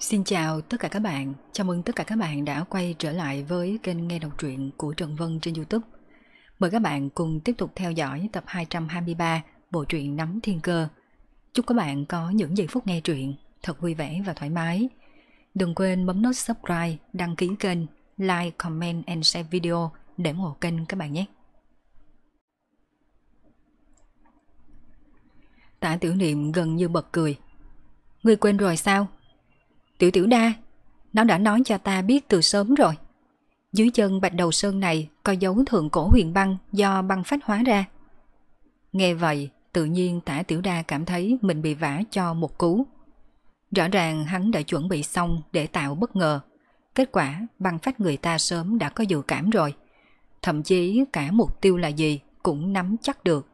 Xin chào tất cả các bạn, chào mừng tất cả các bạn đã quay trở lại với kênh Nghe Đọc Truyện của Trần Vân trên Youtube. Mời các bạn cùng tiếp tục theo dõi tập 223 bộ truyện Nắm Thiên Cơ. Chúc các bạn có những giây phút nghe truyện thật vui vẻ và thoải mái. Đừng quên bấm nút subscribe, đăng ký kênh, like, comment and share video để ủng hộ kênh các bạn nhé. Tả tiểu niệm gần như bật cười. Người quên rồi sao? Tiểu tiểu đa, nó đã nói cho ta biết từ sớm rồi. Dưới chân bạch đầu sơn này có dấu thượng cổ huyền băng do băng phách hóa ra. Nghe vậy, tự nhiên tả tiểu đa cảm thấy mình bị vả cho một cú. Rõ ràng hắn đã chuẩn bị xong để tạo bất ngờ. Kết quả băng phách người ta sớm đã có dự cảm rồi. Thậm chí cả mục tiêu là gì cũng nắm chắc được.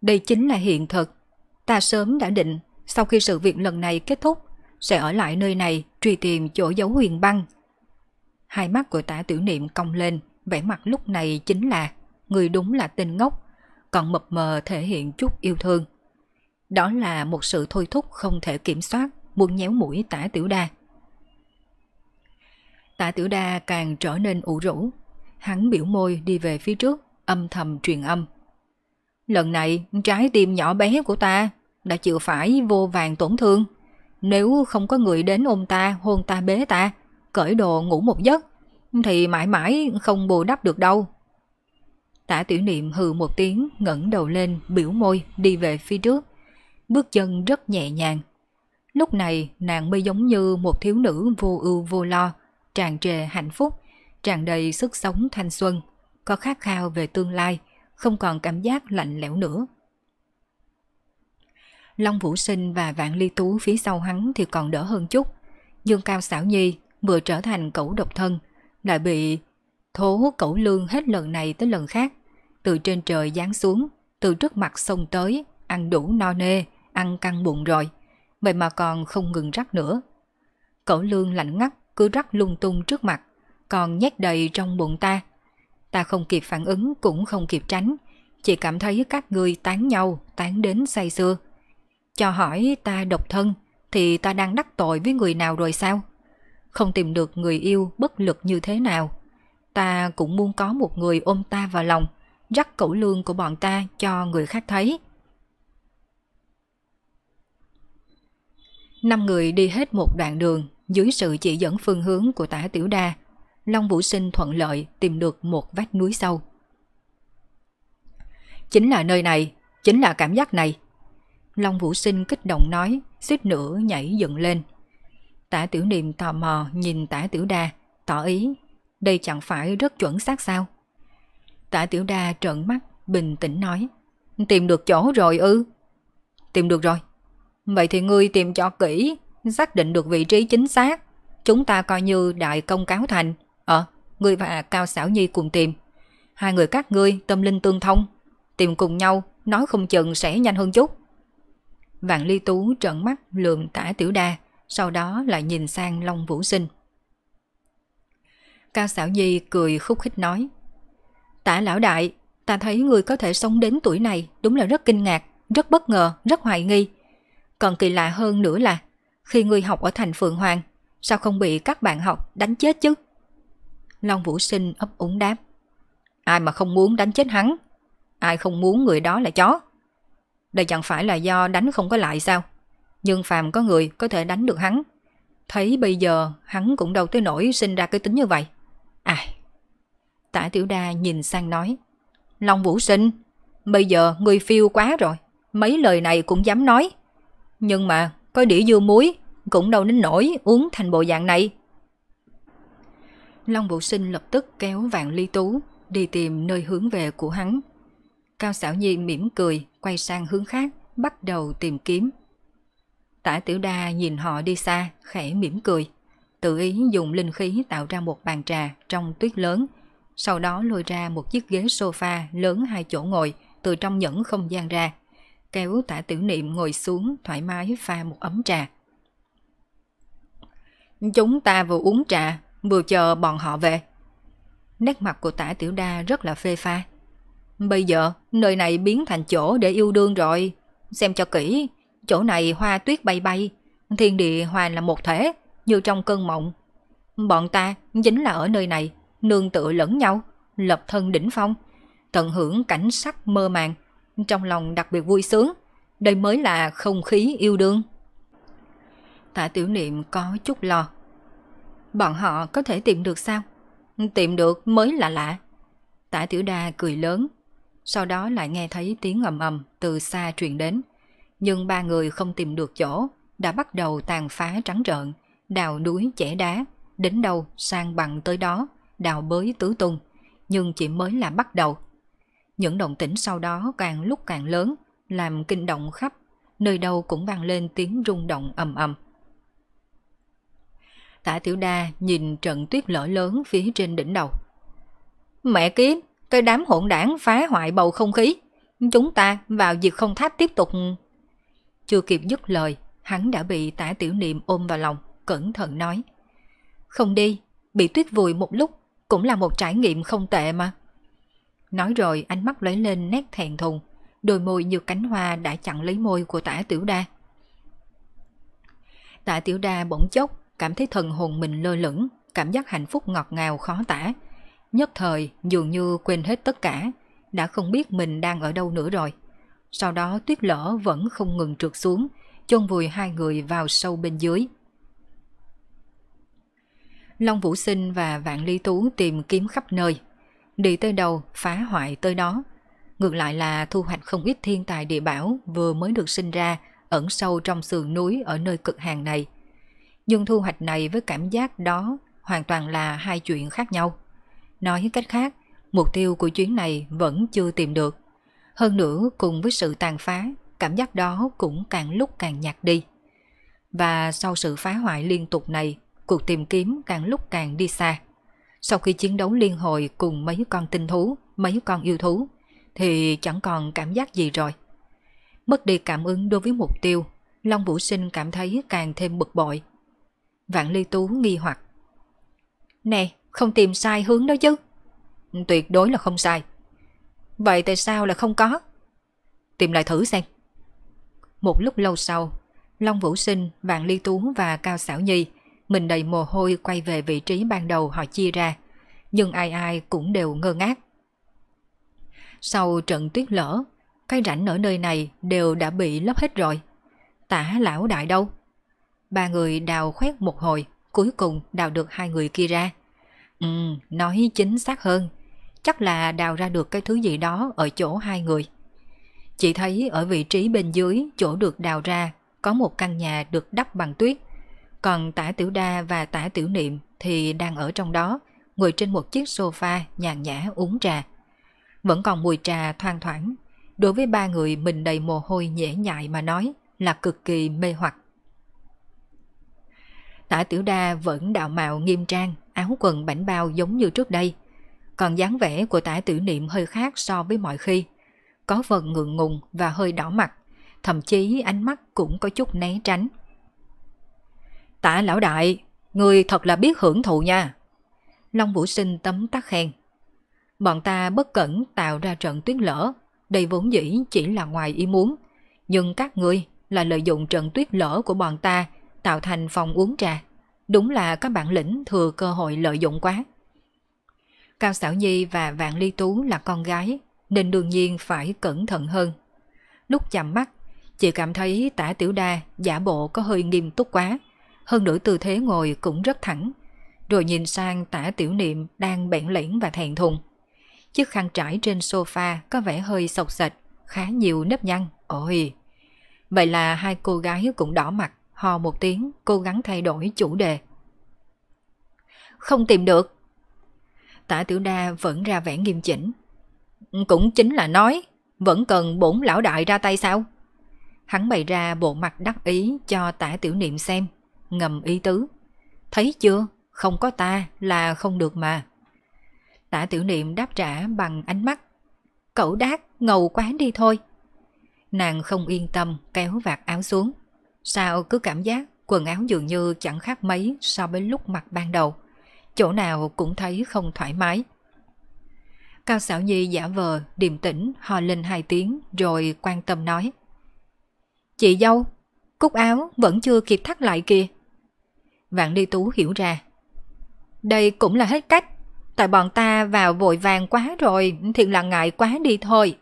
Đây chính là hiện thực. Ta sớm đã định sau khi sự việc lần này kết thúc, sẽ ở lại nơi này truy tìm chỗ giấu huyền băng. Hai mắt của tả tiểu niệm cong lên, vẻ mặt lúc này chính là người đúng là tên ngốc, còn mập mờ thể hiện chút yêu thương. Đó là một sự thôi thúc không thể kiểm soát, muốn nhéo mũi tả tiểu đa. Tả tiểu đa càng trở nên ủ rũ, hắn biểu môi đi về phía trước, âm thầm truyền âm. Lần này trái tim nhỏ bé của ta đã chịu phải vô vàng tổn thương. Nếu không có người đến ôm ta, hôn ta bế ta, cởi đồ ngủ một giấc, thì mãi mãi không bù đắp được đâu. Tả tiểu niệm hừ một tiếng, ngẩng đầu lên, biểu môi, đi về phía trước. Bước chân rất nhẹ nhàng. Lúc này, nàng mới giống như một thiếu nữ vô ưu vô lo, tràn trề hạnh phúc, tràn đầy sức sống thanh xuân, có khát khao về tương lai, không còn cảm giác lạnh lẽo nữa. Long Vũ Sinh và Vạn Ly Tú phía sau hắn thì còn đỡ hơn chút. Dương Cao Xảo Nhi vừa trở thành cẩu độc thân, lại bị thố cẩu lương hết lần này tới lần khác. Từ trên trời giáng xuống, từ trước mặt sông tới, ăn đủ no nê, ăn căng bụng rồi. Vậy mà còn không ngừng rắc nữa. Cẩu lương lạnh ngắt, cứ rắc lung tung trước mặt, còn nhét đầy trong bụng ta. Ta không kịp phản ứng cũng không kịp tránh, chỉ cảm thấy các người tán nhau, tán đến say xưa. Cho hỏi ta độc thân thì ta đang đắc tội với người nào rồi sao? Không tìm được người yêu bất lực như thế nào. Ta cũng muốn có một người ôm ta vào lòng, rắc cẩu lương của bọn ta cho người khác thấy. Năm người đi hết một đoạn đường dưới sự chỉ dẫn phương hướng của tả tiểu đa. Long Vũ Sinh thuận lợi tìm được một vách núi sâu. Chính là nơi này, chính là cảm giác này. Long Vũ Sinh kích động nói, suýt nữa nhảy dựng lên. Tả Tiểu Niệm tò mò nhìn Tả Tiểu Đa, tỏ ý, đây chẳng phải rất chuẩn xác sao? Tả Tiểu Đa trợn mắt, bình tĩnh nói, tìm được chỗ rồi ư? Tìm được rồi. Vậy thì ngươi tìm cho kỹ, xác định được vị trí chính xác. Chúng ta coi như đại công cáo thành. Ờ, ngươi và Cao Sảo Nhi cùng tìm. Hai người các ngươi tâm linh tương thông. Tìm cùng nhau, nói không chừng sẽ nhanh hơn chút. Vạn Ly Tú trợn mắt lườm tả tiểu đa, sau đó lại nhìn sang Long Vũ Sinh. Cao Sảo Nhi cười khúc khích nói. Tả lão đại, ta thấy người có thể sống đến tuổi này đúng là rất kinh ngạc, rất bất ngờ, rất hoài nghi. Còn kỳ lạ hơn nữa là, khi người học ở thành Phượng Hoàng, sao không bị các bạn học đánh chết chứ? Long Vũ Sinh ấp úng đáp. Ai mà không muốn đánh chết hắn? Ai không muốn người đó là chó? Đây chẳng phải là do đánh không có lại sao? Nhưng phàm có người có thể đánh được hắn. Thấy bây giờ hắn cũng đâu tới nổi sinh ra cái tính như vậy. Ai? À, Tả Tiểu Đa nhìn sang nói. Long Vũ Sinh, bây giờ người phiêu quá rồi. Mấy lời này cũng dám nói. Nhưng mà có đĩa dưa muối cũng đâu đến nổi uống thành bộ dạng này. Long Vũ Sinh lập tức kéo vạn ly tú đi tìm nơi hướng về của hắn. Cao xảo nhi mỉm cười quay sang hướng khác, bắt đầu tìm kiếm. Tả Tiểu Đa nhìn họ đi xa, khẽ mỉm cười. Tự ý dùng linh khí tạo ra một bàn trà trong tuyết lớn, sau đó lôi ra một chiếc ghế sofa lớn hai chỗ ngồi từ trong nhẫn không gian ra, kéo tả tiểu niệm ngồi xuống thoải mái pha một ấm trà. Chúng ta vừa uống trà, vừa chờ bọn họ về. Nét mặt của tả tiểu đa rất là phê pha, Bây giờ, nơi này biến thành chỗ để yêu đương rồi. Xem cho kỹ, chỗ này hoa tuyết bay bay, thiên địa hoàn là một thể, như trong cơn mộng. Bọn ta chính là ở nơi này, nương tựa lẫn nhau, lập thân đỉnh phong, tận hưởng cảnh sắc mơ màng, trong lòng đặc biệt vui sướng. Đây mới là không khí yêu đương. Tạ tiểu niệm có chút lo. Bọn họ có thể tìm được sao? Tìm được mới là lạ. Tạ tiểu đa cười lớn, sau đó lại nghe thấy tiếng ầm ầm từ xa truyền đến. Nhưng ba người không tìm được chỗ, đã bắt đầu tàn phá trắng trợn, đào núi chẻ đá, đến đâu sang bằng tới đó, đào bới tứ tung, nhưng chỉ mới là bắt đầu. Những động tĩnh sau đó càng lúc càng lớn, làm kinh động khắp, nơi đâu cũng vang lên tiếng rung động ầm ầm. Tả Tiểu Đa nhìn trận tuyết lở lớn phía trên đỉnh đầu. Mẹ kiếp, cái đám hỗn đảng phá hoại bầu không khí. Chúng ta vào diệt không tháp tiếp tục. Chưa kịp dứt lời, hắn đã bị tả tiểu niệm ôm vào lòng, cẩn thận nói. Không đi, bị tuyết vùi một lúc cũng là một trải nghiệm không tệ mà. Nói rồi ánh mắt lấy lên nét thẹn thùng, đôi môi như cánh hoa đã chặn lấy môi của tả tiểu đa. Tạ Tiểu Đa bỗng chốc cảm thấy thần hồn mình lơ lửng, cảm giác hạnh phúc ngọt ngào khó tả, Nhất thời dường như quên hết tất cả, đã không biết mình đang ở đâu nữa rồi. Sau đó tuyết lở vẫn không ngừng trượt xuống, chôn vùi hai người vào sâu bên dưới. Long Vũ Sinh và Vạn Ly Tú tìm kiếm khắp nơi. Đi tới đâu, phá hoại tới đó. Ngược lại là thu hoạch không ít thiên tài địa bảo vừa mới được sinh ra ẩn sâu trong sườn núi ở nơi cực hàng này. Nhưng thu hoạch này với cảm giác đó hoàn toàn là hai chuyện khác nhau. Nói cách khác, mục tiêu của chuyến này vẫn chưa tìm được. Hơn nữa cùng với sự tàn phá, cảm giác đó cũng càng lúc càng nhạt đi. Và sau sự phá hoại liên tục này, cuộc tìm kiếm càng lúc càng đi xa. Sau khi chiến đấu liên hồi cùng mấy con tinh thú, mấy con yêu thú, thì chẳng còn cảm giác gì rồi. Mất đi cảm ứng đối với mục tiêu, Long Vũ Sinh cảm thấy càng thêm bực bội. Vạn Ly Tú nghi hoặc. Nè, không tìm sai hướng đó chứ Tuyệt đối là không sai Vậy tại sao là không có Tìm lại thử xem Một lúc lâu sau Long Vũ Sinh, Vạn Ly Tú và Cao Sảo Nhi Mình đầy mồ hôi quay về vị trí ban đầu họ chia ra Nhưng ai ai cũng đều ngơ ngác Sau trận tuyết lỡ Cái rảnh ở nơi này đều đã bị lấp hết rồi Tả lão đại đâu Ba người đào khoét một hồi Cuối cùng đào được hai người kia ra Ừ, nói chính xác hơn. Chắc là đào ra được cái thứ gì đó ở chỗ hai người. Chị thấy ở vị trí bên dưới chỗ được đào ra có một căn nhà được đắp bằng tuyết. Còn tả tiểu đa và tả tiểu niệm thì đang ở trong đó, ngồi trên một chiếc sofa nhàn nhã uống trà. Vẫn còn mùi trà thoang thoảng. Đối với ba người mình đầy mồ hôi nhễ nhại mà nói là cực kỳ mê hoặc. Tả tiểu đa vẫn đạo mạo nghiêm trang, áo quần bảnh bao giống như trước đây. Còn dáng vẻ của tả tử niệm hơi khác so với mọi khi. Có phần ngượng ngùng và hơi đỏ mặt, thậm chí ánh mắt cũng có chút né tránh. Tả lão đại, người thật là biết hưởng thụ nha. Long Vũ Sinh tấm tắc khen. Bọn ta bất cẩn tạo ra trận tuyết lỡ, đây vốn dĩ chỉ là ngoài ý muốn. Nhưng các ngươi là lợi dụng trận tuyết lỡ của bọn ta tạo thành phòng uống trà Đúng là các bạn lĩnh thừa cơ hội lợi dụng quá. Cao Sảo Nhi và Vạn Ly Tú là con gái, nên đương nhiên phải cẩn thận hơn. Lúc chạm mắt, chị cảm thấy tả tiểu đa giả bộ có hơi nghiêm túc quá, hơn nữa tư thế ngồi cũng rất thẳng, rồi nhìn sang tả tiểu niệm đang bẽn lẽn và thẹn thùng. Chiếc khăn trải trên sofa có vẻ hơi sọc sạch, khá nhiều nếp nhăn, ôi. Vậy là hai cô gái cũng đỏ mặt, Hò một tiếng, cố gắng thay đổi chủ đề. Không tìm được. Tả tiểu đa vẫn ra vẻ nghiêm chỉnh. Cũng chính là nói, vẫn cần bổn lão đại ra tay sao? Hắn bày ra bộ mặt đắc ý cho tả tiểu niệm xem, ngầm ý tứ. Thấy chưa, không có ta là không được mà. Tả tiểu niệm đáp trả bằng ánh mắt. Cậu đát, ngầu quá đi thôi. Nàng không yên tâm kéo vạt áo xuống. Sao cứ cảm giác quần áo dường như chẳng khác mấy so với lúc mặc ban đầu. Chỗ nào cũng thấy không thoải mái. Cao Sảo Nhi giả vờ, điềm tĩnh, hò lên hai tiếng rồi quan tâm nói. Chị dâu, cúc áo vẫn chưa kịp thắt lại kìa. Vạn Ly Tú hiểu ra. Đây cũng là hết cách. Tại bọn ta vào vội vàng quá rồi, thì là ngại quá đi thôi.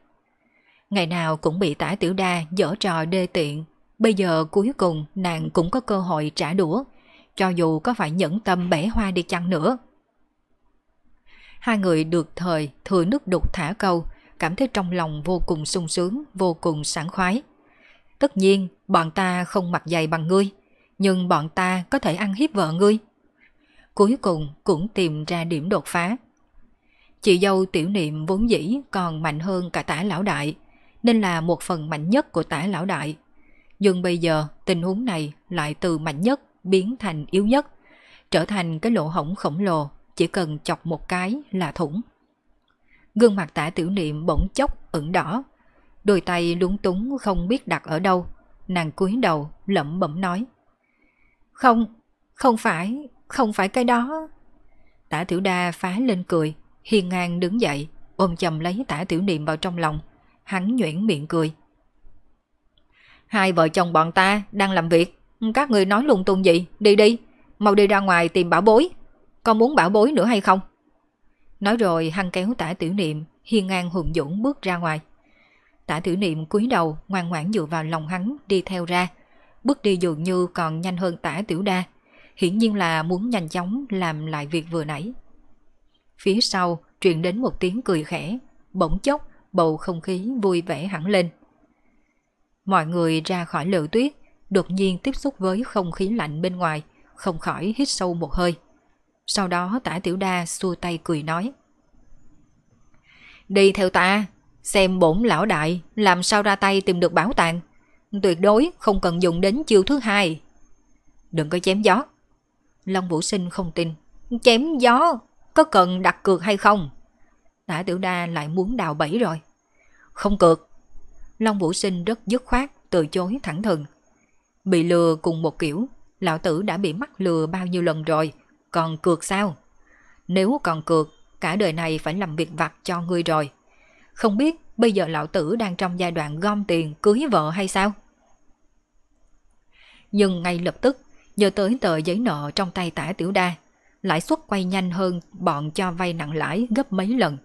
Ngày nào cũng bị tả tiểu đa dở trò đê tiện Bây giờ cuối cùng nàng cũng có cơ hội trả đũa, cho dù có phải nhẫn tâm bẻ hoa đi chăng nữa. Hai người được thời thừa nước đục thả câu, cảm thấy trong lòng vô cùng sung sướng, vô cùng sảng khoái. Tất nhiên, bọn ta không mặc dày bằng ngươi, nhưng bọn ta có thể ăn hiếp vợ ngươi. Cuối cùng cũng tìm ra điểm đột phá. Chị dâu tiểu niệm vốn dĩ còn mạnh hơn cả tả lão đại, nên là một phần mạnh nhất của tả lão đại nhưng bây giờ tình huống này lại từ mạnh nhất biến thành yếu nhất, trở thành cái lỗ hổng khổng lồ, chỉ cần chọc một cái là thủng. Gương mặt tả tiểu niệm bỗng chốc ửng đỏ, đôi tay lúng túng không biết đặt ở đâu, nàng cúi đầu lẩm bẩm nói. Không, không phải, không phải cái đó. Tả tiểu đa phá lên cười, hiền ngang đứng dậy, ôm chầm lấy tả tiểu niệm vào trong lòng. Hắn nhuyễn miệng cười. Hai vợ chồng bọn ta đang làm việc, các người nói lung tung gì, đi đi, mau đi ra ngoài tìm bảo bối. Con muốn bảo bối nữa hay không? Nói rồi hăng kéo tả tiểu niệm, hiên ngang hùng dũng bước ra ngoài. Tả tiểu niệm cúi đầu ngoan ngoãn dựa vào lòng hắn đi theo ra. Bước đi dường như còn nhanh hơn tả tiểu đa. Hiển nhiên là muốn nhanh chóng làm lại việc vừa nãy. Phía sau truyền đến một tiếng cười khẽ. Bỗng chốc bầu không khí vui vẻ hẳn lên. Mọi người ra khỏi lều tuyết, đột nhiên tiếp xúc với không khí lạnh bên ngoài, không khỏi hít sâu một hơi. Sau đó tả tiểu đa xua tay cười nói. Đi theo ta, xem bổn lão đại làm sao ra tay tìm được bảo tàng. Tuyệt đối không cần dùng đến chiêu thứ hai. Đừng có chém gió. Long Vũ Sinh không tin. Chém gió, có cần đặt cược hay không? Tả tiểu đa lại muốn đào bẫy rồi. Không cược, Long Vũ Sinh rất dứt khoát, từ chối thẳng thừng. Bị lừa cùng một kiểu, lão tử đã bị mắc lừa bao nhiêu lần rồi, còn cược sao? Nếu còn cược, cả đời này phải làm việc vặt cho ngươi rồi. Không biết bây giờ lão tử đang trong giai đoạn gom tiền cưới vợ hay sao? Nhưng ngay lập tức, nhớ tới tờ giấy nợ trong tay tả tiểu đa, lãi suất quay nhanh hơn bọn cho vay nặng lãi gấp mấy lần.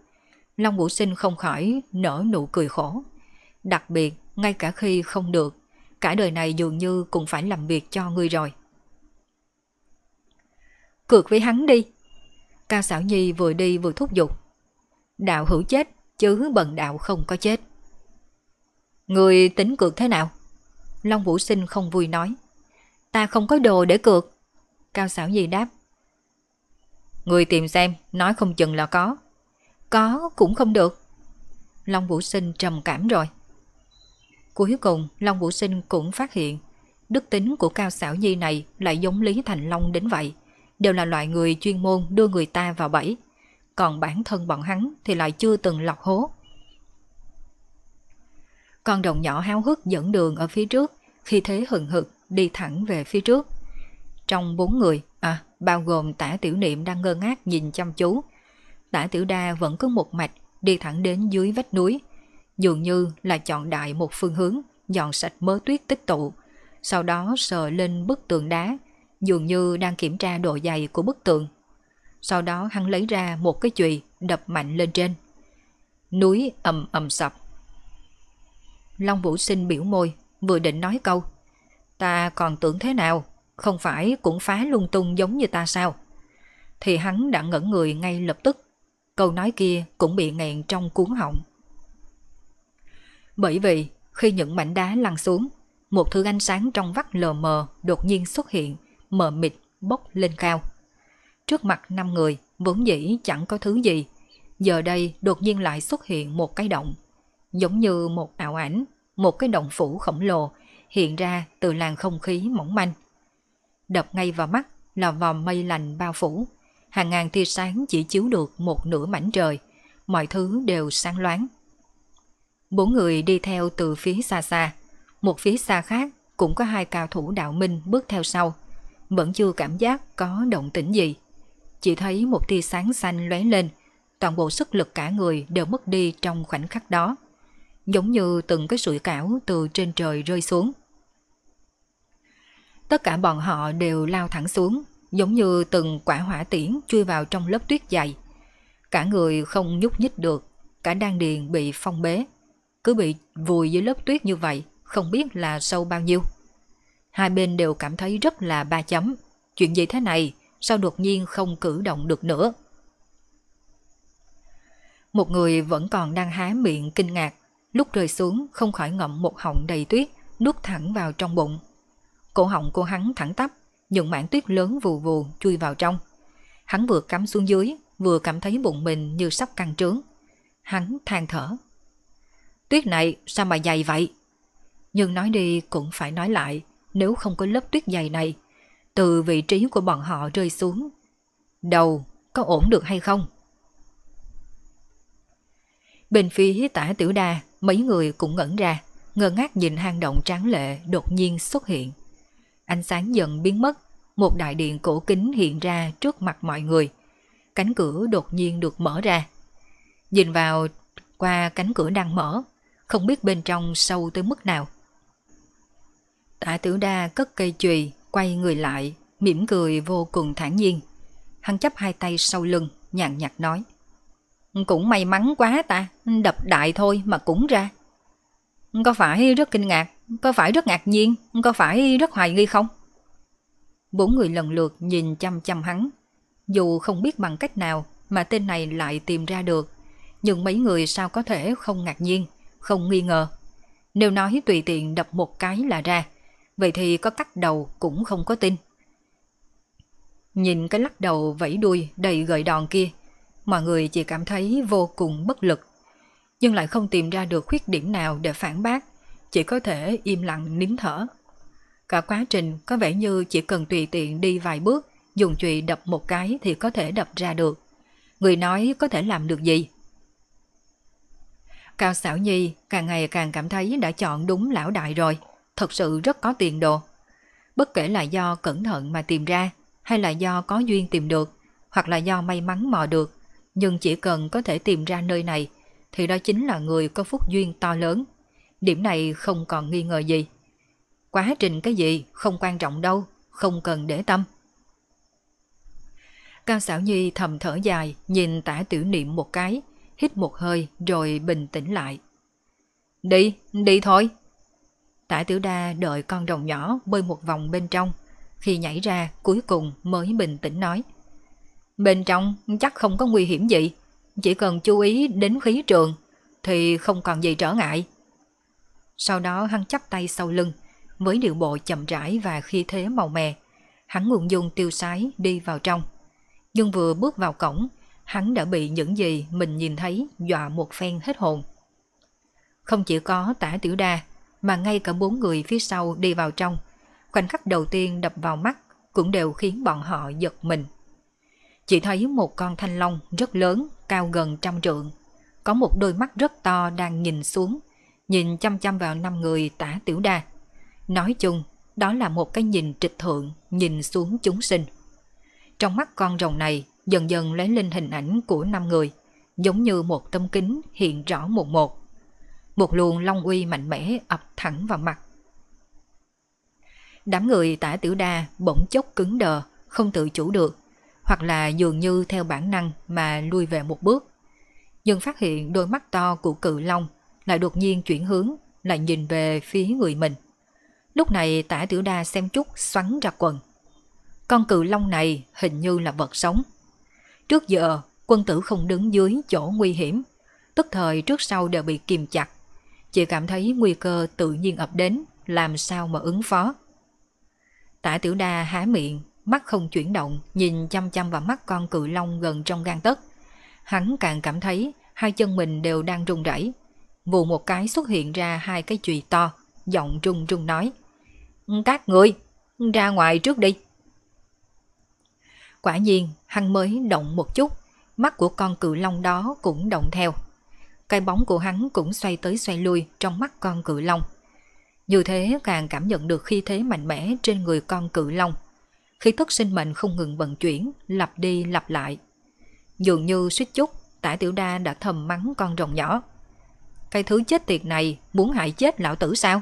Long Vũ Sinh không khỏi nở nụ cười khổ. Đặc biệt, ngay cả khi không được, cả đời này dường như cũng phải làm việc cho ngươi rồi. Cược với hắn đi. Cao xảo nhi vừa đi vừa thúc giục. Đạo hữu chết, chứ bần đạo không có chết. Người tính cược thế nào? Long Vũ Sinh không vui nói. Ta không có đồ để cược. Cao xảo nhi đáp. Người tìm xem, nói không chừng là có. Có cũng không được. Long Vũ Sinh trầm cảm rồi. Cuối cùng, Long Vũ Sinh cũng phát hiện, đức tính của Cao Xảo Nhi này lại giống Lý Thành Long đến vậy. Đều là loại người chuyên môn đưa người ta vào bẫy. Còn bản thân bọn hắn thì lại chưa từng lọc hố. Con đồng nhỏ háo hức dẫn đường ở phía trước, khi thế hừng hực đi thẳng về phía trước. Trong bốn người, à, bao gồm tả tiểu niệm đang ngơ ngác nhìn chăm chú. Tả tiểu đa vẫn cứ một mạch, đi thẳng đến dưới vách núi, dường như là chọn đại một phương hướng, dọn sạch mớ tuyết tích tụ, sau đó sờ lên bức tường đá, dường như đang kiểm tra độ dày của bức tường. Sau đó hắn lấy ra một cái chùy đập mạnh lên trên. Núi ầm ầm sập. Long Vũ Sinh biểu môi, vừa định nói câu. Ta còn tưởng thế nào, không phải cũng phá lung tung giống như ta sao? Thì hắn đã ngẩn người ngay lập tức. Câu nói kia cũng bị nghẹn trong cuốn họng. Bởi vì khi những mảnh đá lăn xuống, một thứ ánh sáng trong vắt lờ mờ đột nhiên xuất hiện, mờ mịt bốc lên cao. Trước mặt năm người vốn dĩ chẳng có thứ gì, giờ đây đột nhiên lại xuất hiện một cái động, giống như một ảo ảnh, một cái động phủ khổng lồ hiện ra từ làn không khí mỏng manh. Đập ngay vào mắt là vòm mây lành bao phủ, hàng ngàn tia sáng chỉ chiếu được một nửa mảnh trời, mọi thứ đều sáng loáng. Bốn người đi theo từ phía xa xa. Một phía xa khác cũng có hai cao thủ đạo minh bước theo sau. Vẫn chưa cảm giác có động tĩnh gì. Chỉ thấy một tia sáng xanh lóe lên. Toàn bộ sức lực cả người đều mất đi trong khoảnh khắc đó. Giống như từng cái sủi cảo từ trên trời rơi xuống. Tất cả bọn họ đều lao thẳng xuống, giống như từng quả hỏa tiễn chui vào trong lớp tuyết dày. Cả người không nhúc nhích được, cả đan điền bị phong bế. Cứ bị vùi dưới lớp tuyết như vậy, không biết là sâu bao nhiêu. Hai bên đều cảm thấy rất là ba chấm. Chuyện gì thế này, sao đột nhiên không cử động được nữa? Một người vẫn còn đang há miệng kinh ngạc, lúc rơi xuống không khỏi ngậm một họng đầy tuyết, nuốt thẳng vào trong bụng. Cổ họng của hắn thẳng tắp, những mảng tuyết lớn vù vù chui vào trong. Hắn vừa cắm xuống dưới, vừa cảm thấy bụng mình như sắp căng trướng. Hắn than thở tuyết này sao mà dày vậy? Nhưng nói đi cũng phải nói lại, nếu không có lớp tuyết dày này, từ vị trí của bọn họ rơi xuống, đầu có ổn được hay không? Bên phía tả tiểu đa, mấy người cũng ngẩn ra, ngơ ngác nhìn hang động tráng lệ đột nhiên xuất hiện. Ánh sáng dần biến mất, một đại điện cổ kính hiện ra trước mặt mọi người. Cánh cửa đột nhiên được mở ra. Nhìn vào qua cánh cửa đang mở, không biết bên trong sâu tới mức nào. Tạ tử đa cất cây chùy, quay người lại, mỉm cười vô cùng thản nhiên. Hắn chấp hai tay sau lưng, nhàn nhạt nói. Cũng may mắn quá ta, đập đại thôi mà cũng ra. Có phải rất kinh ngạc, có phải rất ngạc nhiên, có phải rất hoài nghi không? Bốn người lần lượt nhìn chăm chăm hắn. Dù không biết bằng cách nào mà tên này lại tìm ra được, nhưng mấy người sao có thể không ngạc nhiên không nghi ngờ. Nếu nói tùy tiện đập một cái là ra, vậy thì có cắt đầu cũng không có tin. Nhìn cái lắc đầu vẫy đuôi đầy gợi đòn kia, mọi người chỉ cảm thấy vô cùng bất lực. Nhưng lại không tìm ra được khuyết điểm nào để phản bác, chỉ có thể im lặng nín thở. Cả quá trình có vẻ như chỉ cần tùy tiện đi vài bước, dùng chùy đập một cái thì có thể đập ra được. Người nói có thể làm được gì? Cao Sảo Nhi càng ngày càng cảm thấy đã chọn đúng lão đại rồi, thật sự rất có tiền đồ. Bất kể là do cẩn thận mà tìm ra, hay là do có duyên tìm được, hoặc là do may mắn mò được, nhưng chỉ cần có thể tìm ra nơi này, thì đó chính là người có phúc duyên to lớn. Điểm này không còn nghi ngờ gì. Quá trình cái gì không quan trọng đâu, không cần để tâm. Cao Sảo Nhi thầm thở dài, nhìn tả tiểu niệm một cái, hít một hơi rồi bình tĩnh lại. Đi, đi thôi. Tả tiểu đa đợi con rồng nhỏ bơi một vòng bên trong. Khi nhảy ra cuối cùng mới bình tĩnh nói. Bên trong chắc không có nguy hiểm gì. Chỉ cần chú ý đến khí trường thì không còn gì trở ngại. Sau đó hắn chắp tay sau lưng với điệu bộ chậm rãi và khi thế màu mè. Hắn nguồn dung tiêu sái đi vào trong. Nhưng vừa bước vào cổng hắn đã bị những gì mình nhìn thấy dọa một phen hết hồn. Không chỉ có tả tiểu đa, mà ngay cả bốn người phía sau đi vào trong, khoảnh khắc đầu tiên đập vào mắt cũng đều khiến bọn họ giật mình. Chỉ thấy một con thanh long rất lớn, cao gần trăm trượng, có một đôi mắt rất to đang nhìn xuống, nhìn chăm chăm vào năm người tả tiểu đa. Nói chung, đó là một cái nhìn trịch thượng, nhìn xuống chúng sinh. Trong mắt con rồng này dần dần lấy lên hình ảnh của năm người, giống như một tấm kính hiện rõ một một. Một luồng long uy mạnh mẽ ập thẳng vào mặt. Đám người tả tiểu đa bỗng chốc cứng đờ, không tự chủ được, hoặc là dường như theo bản năng mà lui về một bước. Nhưng phát hiện đôi mắt to của cự long lại đột nhiên chuyển hướng, lại nhìn về phía người mình. Lúc này tả tiểu đa xem chút xoắn ra quần. Con cự long này hình như là vật sống, Trước giờ, quân tử không đứng dưới chỗ nguy hiểm, tức thời trước sau đều bị kìm chặt. Chỉ cảm thấy nguy cơ tự nhiên ập đến, làm sao mà ứng phó. Tả tiểu đa há miệng, mắt không chuyển động, nhìn chăm chăm vào mắt con cự long gần trong gan tất Hắn càng cảm thấy hai chân mình đều đang run rẩy. Vù một cái xuất hiện ra hai cái chùy to, giọng run run nói. Các người, ra ngoài trước đi. Quả nhiên, hắn mới động một chút, mắt của con cự long đó cũng động theo. Cái bóng của hắn cũng xoay tới xoay lui trong mắt con cự long. Như thế càng cảm nhận được khi thế mạnh mẽ trên người con cự long. khi thức sinh mệnh không ngừng vận chuyển, lặp đi lặp lại. Dường như suýt chút, tả tiểu đa đã thầm mắng con rồng nhỏ. Cái thứ chết tiệt này muốn hại chết lão tử sao?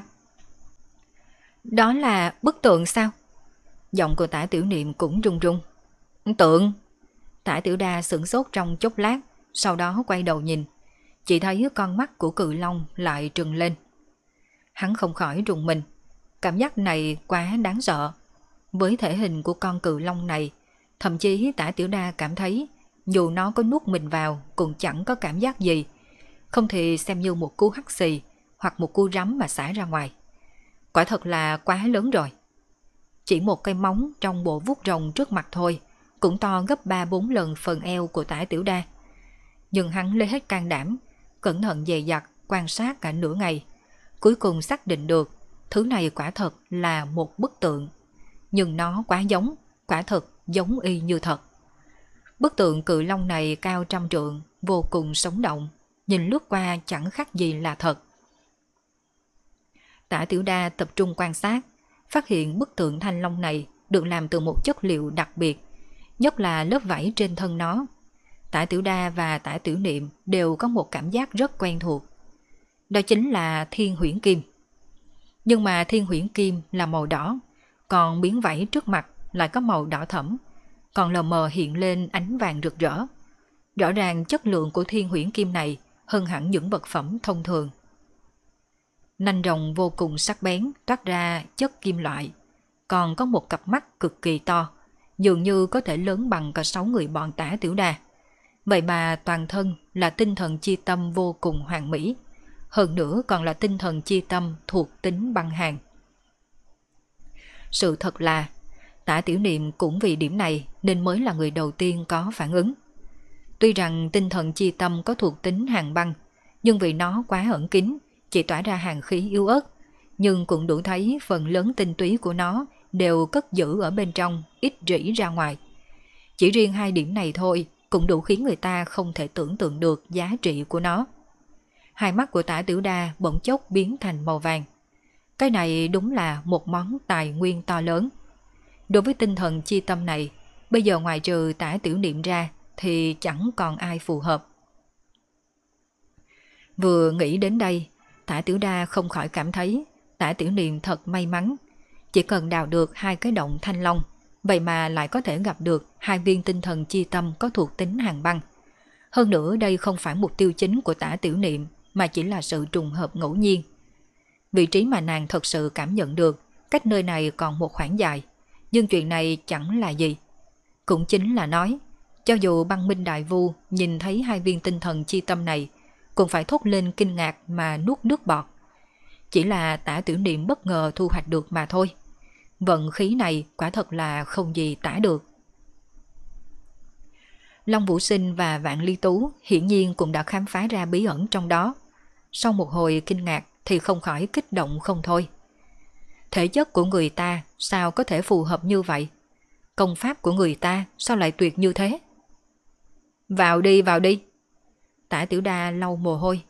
Đó là bức tượng sao? Giọng của tả tiểu niệm cũng rung rung. Tượng! Tả tiểu đa sửng sốt trong chốc lát, sau đó quay đầu nhìn. Chỉ thấy con mắt của cự long lại trừng lên. Hắn không khỏi rùng mình. Cảm giác này quá đáng sợ. Với thể hình của con cự long này, thậm chí tả tiểu đa cảm thấy dù nó có nuốt mình vào cũng chẳng có cảm giác gì. Không thì xem như một cú hắt xì hoặc một cú rắm mà xả ra ngoài. Quả thật là quá lớn rồi. Chỉ một cây móng trong bộ vuốt rồng trước mặt thôi cũng to gấp 3-4 lần phần eo của tả tiểu đa. Nhưng hắn lấy hết can đảm, cẩn thận dè dặt, quan sát cả nửa ngày. Cuối cùng xác định được, thứ này quả thật là một bức tượng. Nhưng nó quá giống, quả thật giống y như thật. Bức tượng cự long này cao trăm trượng, vô cùng sống động, nhìn lướt qua chẳng khác gì là thật. Tả Tiểu Đa tập trung quan sát, phát hiện bức tượng thanh long này được làm từ một chất liệu đặc biệt, nhất là lớp vảy trên thân nó. Tả Tiểu Đa và Tả Tiểu Niệm đều có một cảm giác rất quen thuộc. Đó chính là thiên huyễn kim. Nhưng mà thiên huyễn kim là màu đỏ, còn biến vảy trước mặt lại có màu đỏ thẫm, còn lờ mờ hiện lên ánh vàng rực rỡ. Rõ ràng chất lượng của thiên huyễn kim này hơn hẳn những vật phẩm thông thường. Nanh rồng vô cùng sắc bén toát ra chất kim loại, còn có một cặp mắt cực kỳ to dường như có thể lớn bằng cả sáu người bọn tả tiểu đà. Vậy mà toàn thân là tinh thần chi tâm vô cùng hoàn mỹ, hơn nữa còn là tinh thần chi tâm thuộc tính băng hàng. Sự thật là, tả tiểu niệm cũng vì điểm này nên mới là người đầu tiên có phản ứng. Tuy rằng tinh thần chi tâm có thuộc tính hàng băng, nhưng vì nó quá ẩn kín, chỉ tỏa ra hàng khí yếu ớt, nhưng cũng đủ thấy phần lớn tinh túy của nó đều cất giữ ở bên trong, ít rỉ ra ngoài. Chỉ riêng hai điểm này thôi cũng đủ khiến người ta không thể tưởng tượng được giá trị của nó. Hai mắt của tả tiểu đa bỗng chốc biến thành màu vàng. Cái này đúng là một món tài nguyên to lớn. Đối với tinh thần chi tâm này, bây giờ ngoài trừ tả tiểu niệm ra thì chẳng còn ai phù hợp. Vừa nghĩ đến đây, tả tiểu đa không khỏi cảm thấy tả tiểu niệm thật may mắn chỉ cần đào được hai cái động thanh long, vậy mà lại có thể gặp được hai viên tinh thần chi tâm có thuộc tính hàng băng. Hơn nữa đây không phải mục tiêu chính của tả tiểu niệm mà chỉ là sự trùng hợp ngẫu nhiên. Vị trí mà nàng thật sự cảm nhận được, cách nơi này còn một khoảng dài, nhưng chuyện này chẳng là gì. Cũng chính là nói, cho dù băng minh đại vu nhìn thấy hai viên tinh thần chi tâm này, cũng phải thốt lên kinh ngạc mà nuốt nước bọt. Chỉ là tả tiểu niệm bất ngờ thu hoạch được mà thôi. Vận khí này quả thật là không gì tả được. Long Vũ Sinh và Vạn Ly Tú hiển nhiên cũng đã khám phá ra bí ẩn trong đó. Sau một hồi kinh ngạc thì không khỏi kích động không thôi. Thể chất của người ta sao có thể phù hợp như vậy? Công pháp của người ta sao lại tuyệt như thế? Vào đi, vào đi. Tả tiểu đa lau mồ hôi.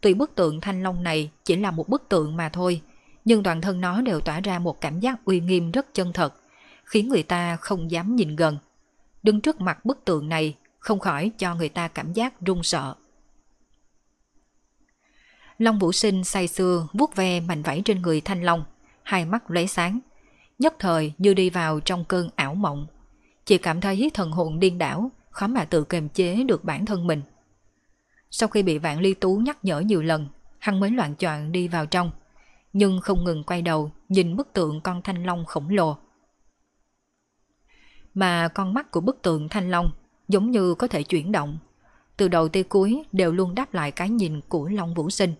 Tuy bức tượng thanh long này chỉ là một bức tượng mà thôi, nhưng toàn thân nó đều tỏa ra một cảm giác uy nghiêm rất chân thật, khiến người ta không dám nhìn gần. Đứng trước mặt bức tượng này không khỏi cho người ta cảm giác run sợ. Long Vũ Sinh say sưa vuốt ve mảnh vảy trên người Thanh Long, hai mắt lóe sáng, nhất thời như đi vào trong cơn ảo mộng. Chỉ cảm thấy thần hồn điên đảo, khó mà tự kềm chế được bản thân mình. Sau khi bị vạn ly tú nhắc nhở nhiều lần, hắn mới loạn choạng đi vào trong nhưng không ngừng quay đầu nhìn bức tượng con thanh long khổng lồ. Mà con mắt của bức tượng thanh long giống như có thể chuyển động, từ đầu tới cuối đều luôn đáp lại cái nhìn của Long Vũ Sinh.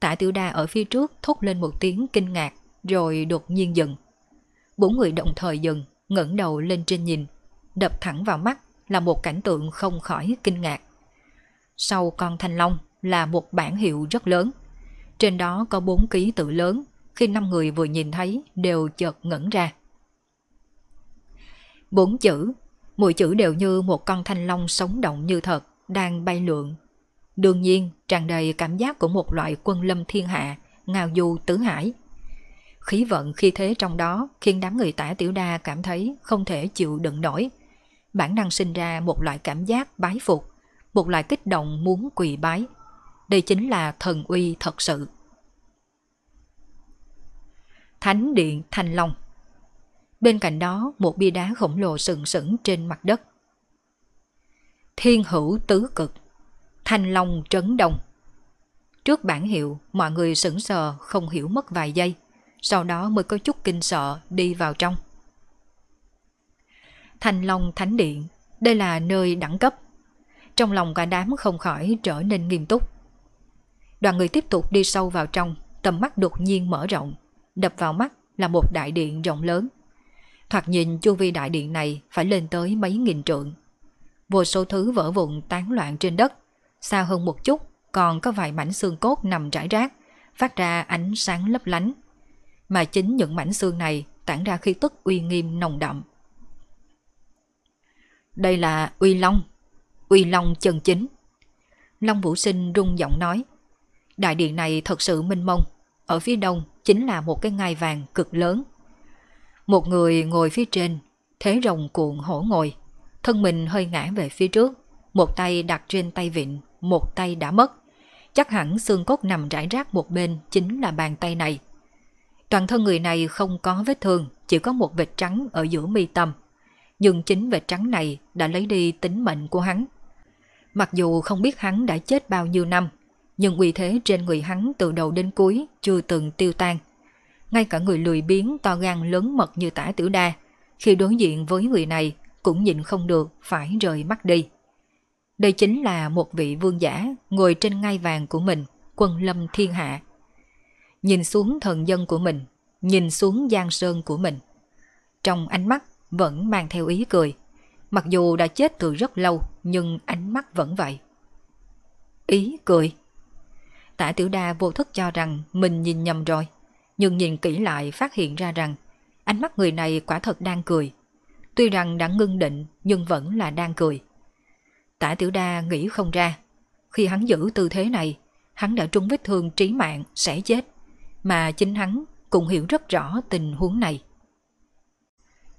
Tạ Tiểu Đa ở phía trước thốt lên một tiếng kinh ngạc, rồi đột nhiên dừng. Bốn người đồng thời dừng, ngẩng đầu lên trên nhìn, đập thẳng vào mắt là một cảnh tượng không khỏi kinh ngạc. Sau con thanh long là một bản hiệu rất lớn – trên đó có bốn ký tự lớn, khi năm người vừa nhìn thấy đều chợt ngẩn ra. Bốn chữ, mỗi chữ đều như một con thanh long sống động như thật, đang bay lượn. Đương nhiên, tràn đầy cảm giác của một loại quân lâm thiên hạ, ngào du tứ hải. Khí vận khi thế trong đó khiến đám người tả tiểu đa cảm thấy không thể chịu đựng nổi. Bản năng sinh ra một loại cảm giác bái phục, một loại kích động muốn quỳ bái. Đây chính là thần uy thật sự. Thánh điện Thanh Long Bên cạnh đó một bia đá khổng lồ sừng sững trên mặt đất. Thiên hữu tứ cực Thanh Long trấn đông Trước bản hiệu mọi người sững sờ không hiểu mất vài giây Sau đó mới có chút kinh sợ đi vào trong Thanh Long Thánh Điện Đây là nơi đẳng cấp Trong lòng cả đám không khỏi trở nên nghiêm túc Đoàn người tiếp tục đi sâu vào trong, tầm mắt đột nhiên mở rộng, đập vào mắt là một đại điện rộng lớn. Thoạt nhìn chu vi đại điện này phải lên tới mấy nghìn trượng. Vô số thứ vỡ vụn tán loạn trên đất, xa hơn một chút còn có vài mảnh xương cốt nằm rải rác, phát ra ánh sáng lấp lánh. Mà chính những mảnh xương này tản ra khí tức uy nghiêm nồng đậm. Đây là Uy Long, Uy Long chân chính. Long Vũ Sinh rung giọng nói, Đại điện này thật sự minh mông, ở phía đông chính là một cái ngai vàng cực lớn. Một người ngồi phía trên, thế rồng cuộn hổ ngồi, thân mình hơi ngã về phía trước, một tay đặt trên tay vịn, một tay đã mất. Chắc hẳn xương cốt nằm rải rác một bên chính là bàn tay này. Toàn thân người này không có vết thương, chỉ có một vệt trắng ở giữa mi tâm. Nhưng chính vệt trắng này đã lấy đi tính mệnh của hắn. Mặc dù không biết hắn đã chết bao nhiêu năm, nhưng uy thế trên người hắn từ đầu đến cuối chưa từng tiêu tan. Ngay cả người lười biếng to gan lớn mật như tả tử đa, khi đối diện với người này cũng nhịn không được phải rời mắt đi. Đây chính là một vị vương giả ngồi trên ngai vàng của mình, quân lâm thiên hạ. Nhìn xuống thần dân của mình, nhìn xuống giang sơn của mình. Trong ánh mắt vẫn mang theo ý cười, mặc dù đã chết từ rất lâu nhưng ánh mắt vẫn vậy. Ý cười Tả Tiểu Đa vô thức cho rằng mình nhìn nhầm rồi, nhưng nhìn kỹ lại phát hiện ra rằng ánh mắt người này quả thật đang cười. Tuy rằng đã ngưng định nhưng vẫn là đang cười. Tả Tiểu Đa nghĩ không ra, khi hắn giữ tư thế này, hắn đã trúng vết thương trí mạng sẽ chết, mà chính hắn cũng hiểu rất rõ tình huống này.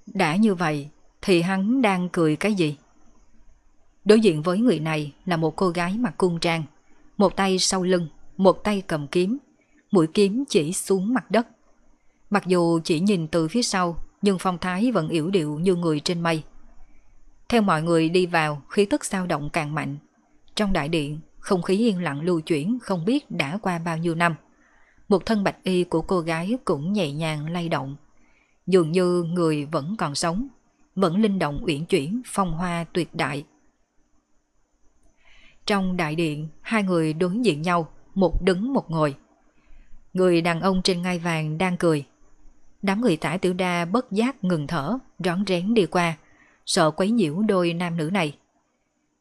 Đã như vậy thì hắn đang cười cái gì? Đối diện với người này là một cô gái mặc cung trang, một tay sau lưng một tay cầm kiếm, mũi kiếm chỉ xuống mặt đất. Mặc dù chỉ nhìn từ phía sau, nhưng phong thái vẫn yểu điệu như người trên mây. Theo mọi người đi vào, khí tức sao động càng mạnh. Trong đại điện, không khí yên lặng lưu chuyển không biết đã qua bao nhiêu năm. Một thân bạch y của cô gái cũng nhẹ nhàng lay động. Dường như người vẫn còn sống, vẫn linh động uyển chuyển, phong hoa tuyệt đại. Trong đại điện, hai người đối diện nhau, một đứng một ngồi. Người đàn ông trên ngai vàng đang cười. Đám người tải tiểu đa bất giác ngừng thở, rón rén đi qua, sợ quấy nhiễu đôi nam nữ này.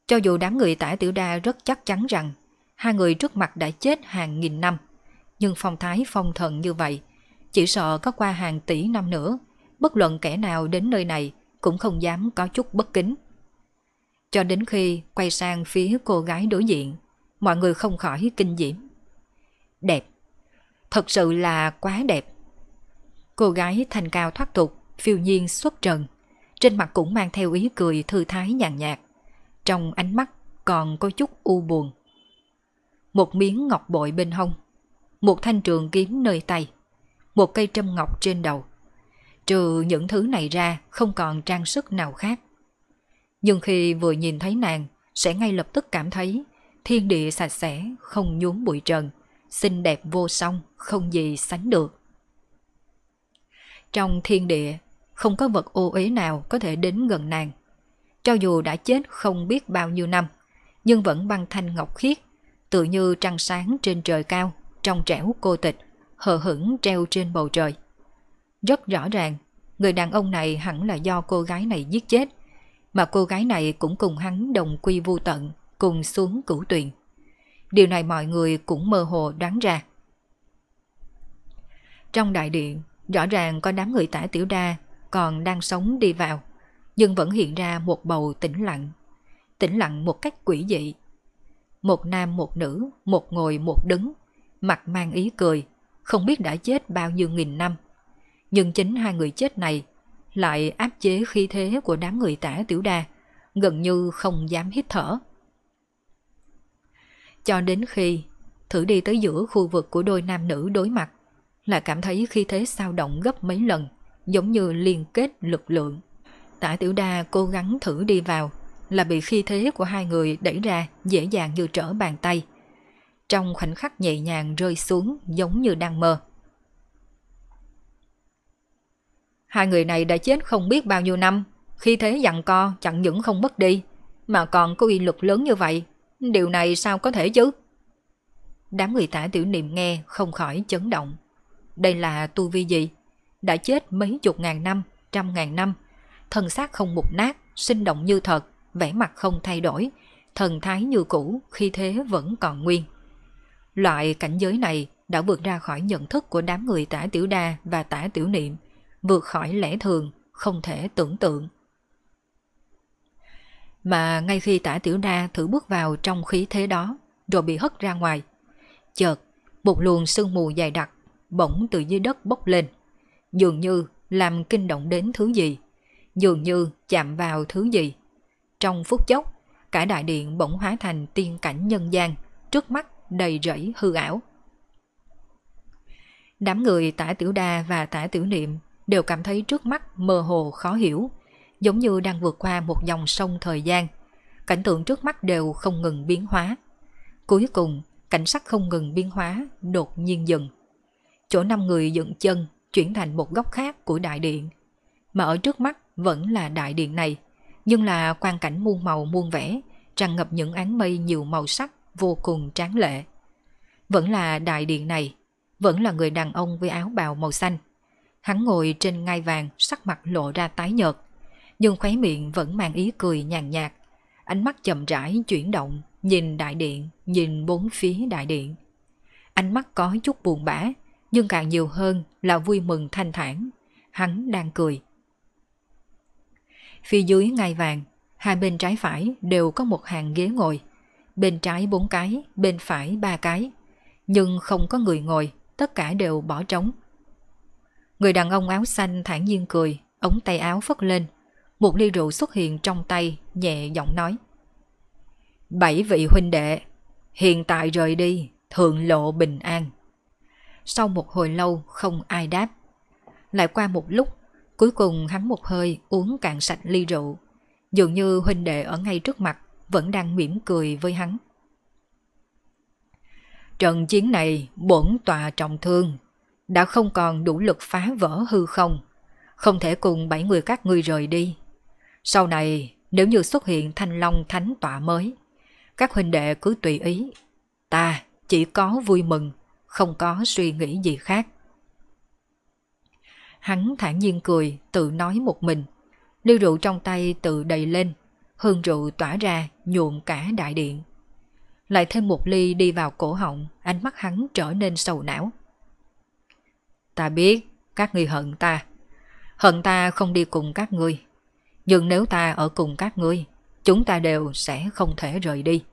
Cho dù đám người tải tiểu đa rất chắc chắn rằng hai người trước mặt đã chết hàng nghìn năm, nhưng phong thái phong thần như vậy, chỉ sợ có qua hàng tỷ năm nữa, bất luận kẻ nào đến nơi này cũng không dám có chút bất kính. Cho đến khi quay sang phía cô gái đối diện, mọi người không khỏi kinh diễm đẹp. Thật sự là quá đẹp. Cô gái thành cao thoát tục, phiêu nhiên xuất trần. Trên mặt cũng mang theo ý cười thư thái nhàn nhạt. Trong ánh mắt còn có chút u buồn. Một miếng ngọc bội bên hông, một thanh trường kiếm nơi tay, một cây trâm ngọc trên đầu. Trừ những thứ này ra không còn trang sức nào khác. Nhưng khi vừa nhìn thấy nàng sẽ ngay lập tức cảm thấy thiên địa sạch sẽ, không nhuốm bụi trần, xinh đẹp vô song, không gì sánh được. Trong thiên địa, không có vật ô uế nào có thể đến gần nàng. Cho dù đã chết không biết bao nhiêu năm, nhưng vẫn băng thanh ngọc khiết, tự như trăng sáng trên trời cao, trong trẻo cô tịch, hờ hững treo trên bầu trời. Rất rõ ràng, người đàn ông này hẳn là do cô gái này giết chết, mà cô gái này cũng cùng hắn đồng quy vô tận, cùng xuống cửu tuyền. Điều này mọi người cũng mơ hồ đoán ra. Trong đại điện, rõ ràng có đám người tả tiểu đa còn đang sống đi vào, nhưng vẫn hiện ra một bầu tĩnh lặng. Tĩnh lặng một cách quỷ dị. Một nam một nữ, một ngồi một đứng, mặt mang ý cười, không biết đã chết bao nhiêu nghìn năm. Nhưng chính hai người chết này lại áp chế khí thế của đám người tả tiểu đa, gần như không dám hít thở. Cho đến khi thử đi tới giữa khu vực của đôi nam nữ đối mặt là cảm thấy khi thế sao động gấp mấy lần, giống như liên kết lực lượng. Tả Tiểu Đa cố gắng thử đi vào là bị khi thế của hai người đẩy ra dễ dàng như trở bàn tay. Trong khoảnh khắc nhẹ nhàng rơi xuống giống như đang mơ. Hai người này đã chết không biết bao nhiêu năm, khi thế dặn co chẳng những không mất đi, mà còn có uy lực lớn như vậy Điều này sao có thể chứ? Đám người tả tiểu niệm nghe không khỏi chấn động. Đây là tu vi gì? Đã chết mấy chục ngàn năm, trăm ngàn năm. Thân xác không mục nát, sinh động như thật, vẻ mặt không thay đổi. Thần thái như cũ, khi thế vẫn còn nguyên. Loại cảnh giới này đã vượt ra khỏi nhận thức của đám người tả tiểu đa và tả tiểu niệm, vượt khỏi lẽ thường, không thể tưởng tượng mà ngay khi tả tiểu đa thử bước vào trong khí thế đó rồi bị hất ra ngoài. Chợt, một luồng sương mù dày đặc bỗng từ dưới đất bốc lên, dường như làm kinh động đến thứ gì, dường như chạm vào thứ gì. Trong phút chốc, cả đại điện bỗng hóa thành tiên cảnh nhân gian, trước mắt đầy rẫy hư ảo. Đám người tả tiểu đa và tả tiểu niệm đều cảm thấy trước mắt mơ hồ khó hiểu, giống như đang vượt qua một dòng sông thời gian. Cảnh tượng trước mắt đều không ngừng biến hóa. Cuối cùng, cảnh sắc không ngừng biến hóa, đột nhiên dừng. Chỗ năm người dựng chân chuyển thành một góc khác của đại điện. Mà ở trước mắt vẫn là đại điện này, nhưng là quan cảnh muôn màu muôn vẻ, tràn ngập những ánh mây nhiều màu sắc vô cùng tráng lệ. Vẫn là đại điện này, vẫn là người đàn ông với áo bào màu xanh. Hắn ngồi trên ngai vàng, sắc mặt lộ ra tái nhợt, nhưng khóe miệng vẫn mang ý cười nhàn nhạt. Ánh mắt chậm rãi chuyển động, nhìn đại điện, nhìn bốn phía đại điện. Ánh mắt có chút buồn bã, nhưng càng nhiều hơn là vui mừng thanh thản. Hắn đang cười. Phía dưới ngai vàng, hai bên trái phải đều có một hàng ghế ngồi. Bên trái bốn cái, bên phải ba cái. Nhưng không có người ngồi, tất cả đều bỏ trống. Người đàn ông áo xanh thản nhiên cười, ống tay áo phất lên, một ly rượu xuất hiện trong tay, nhẹ giọng nói. Bảy vị huynh đệ, hiện tại rời đi, thượng lộ bình an. Sau một hồi lâu không ai đáp. Lại qua một lúc, cuối cùng hắn một hơi uống cạn sạch ly rượu. Dường như huynh đệ ở ngay trước mặt vẫn đang mỉm cười với hắn. Trận chiến này bổn tòa trọng thương, đã không còn đủ lực phá vỡ hư không, không thể cùng bảy người các ngươi rời đi, sau này, nếu như xuất hiện thanh long thánh tọa mới, các huynh đệ cứ tùy ý. Ta chỉ có vui mừng, không có suy nghĩ gì khác. Hắn thản nhiên cười, tự nói một mình. Ly rượu trong tay tự đầy lên, hương rượu tỏa ra nhuộm cả đại điện. Lại thêm một ly đi vào cổ họng, ánh mắt hắn trở nên sầu não. Ta biết các ngươi hận ta, hận ta không đi cùng các ngươi. Nhưng nếu ta ở cùng các ngươi, chúng ta đều sẽ không thể rời đi.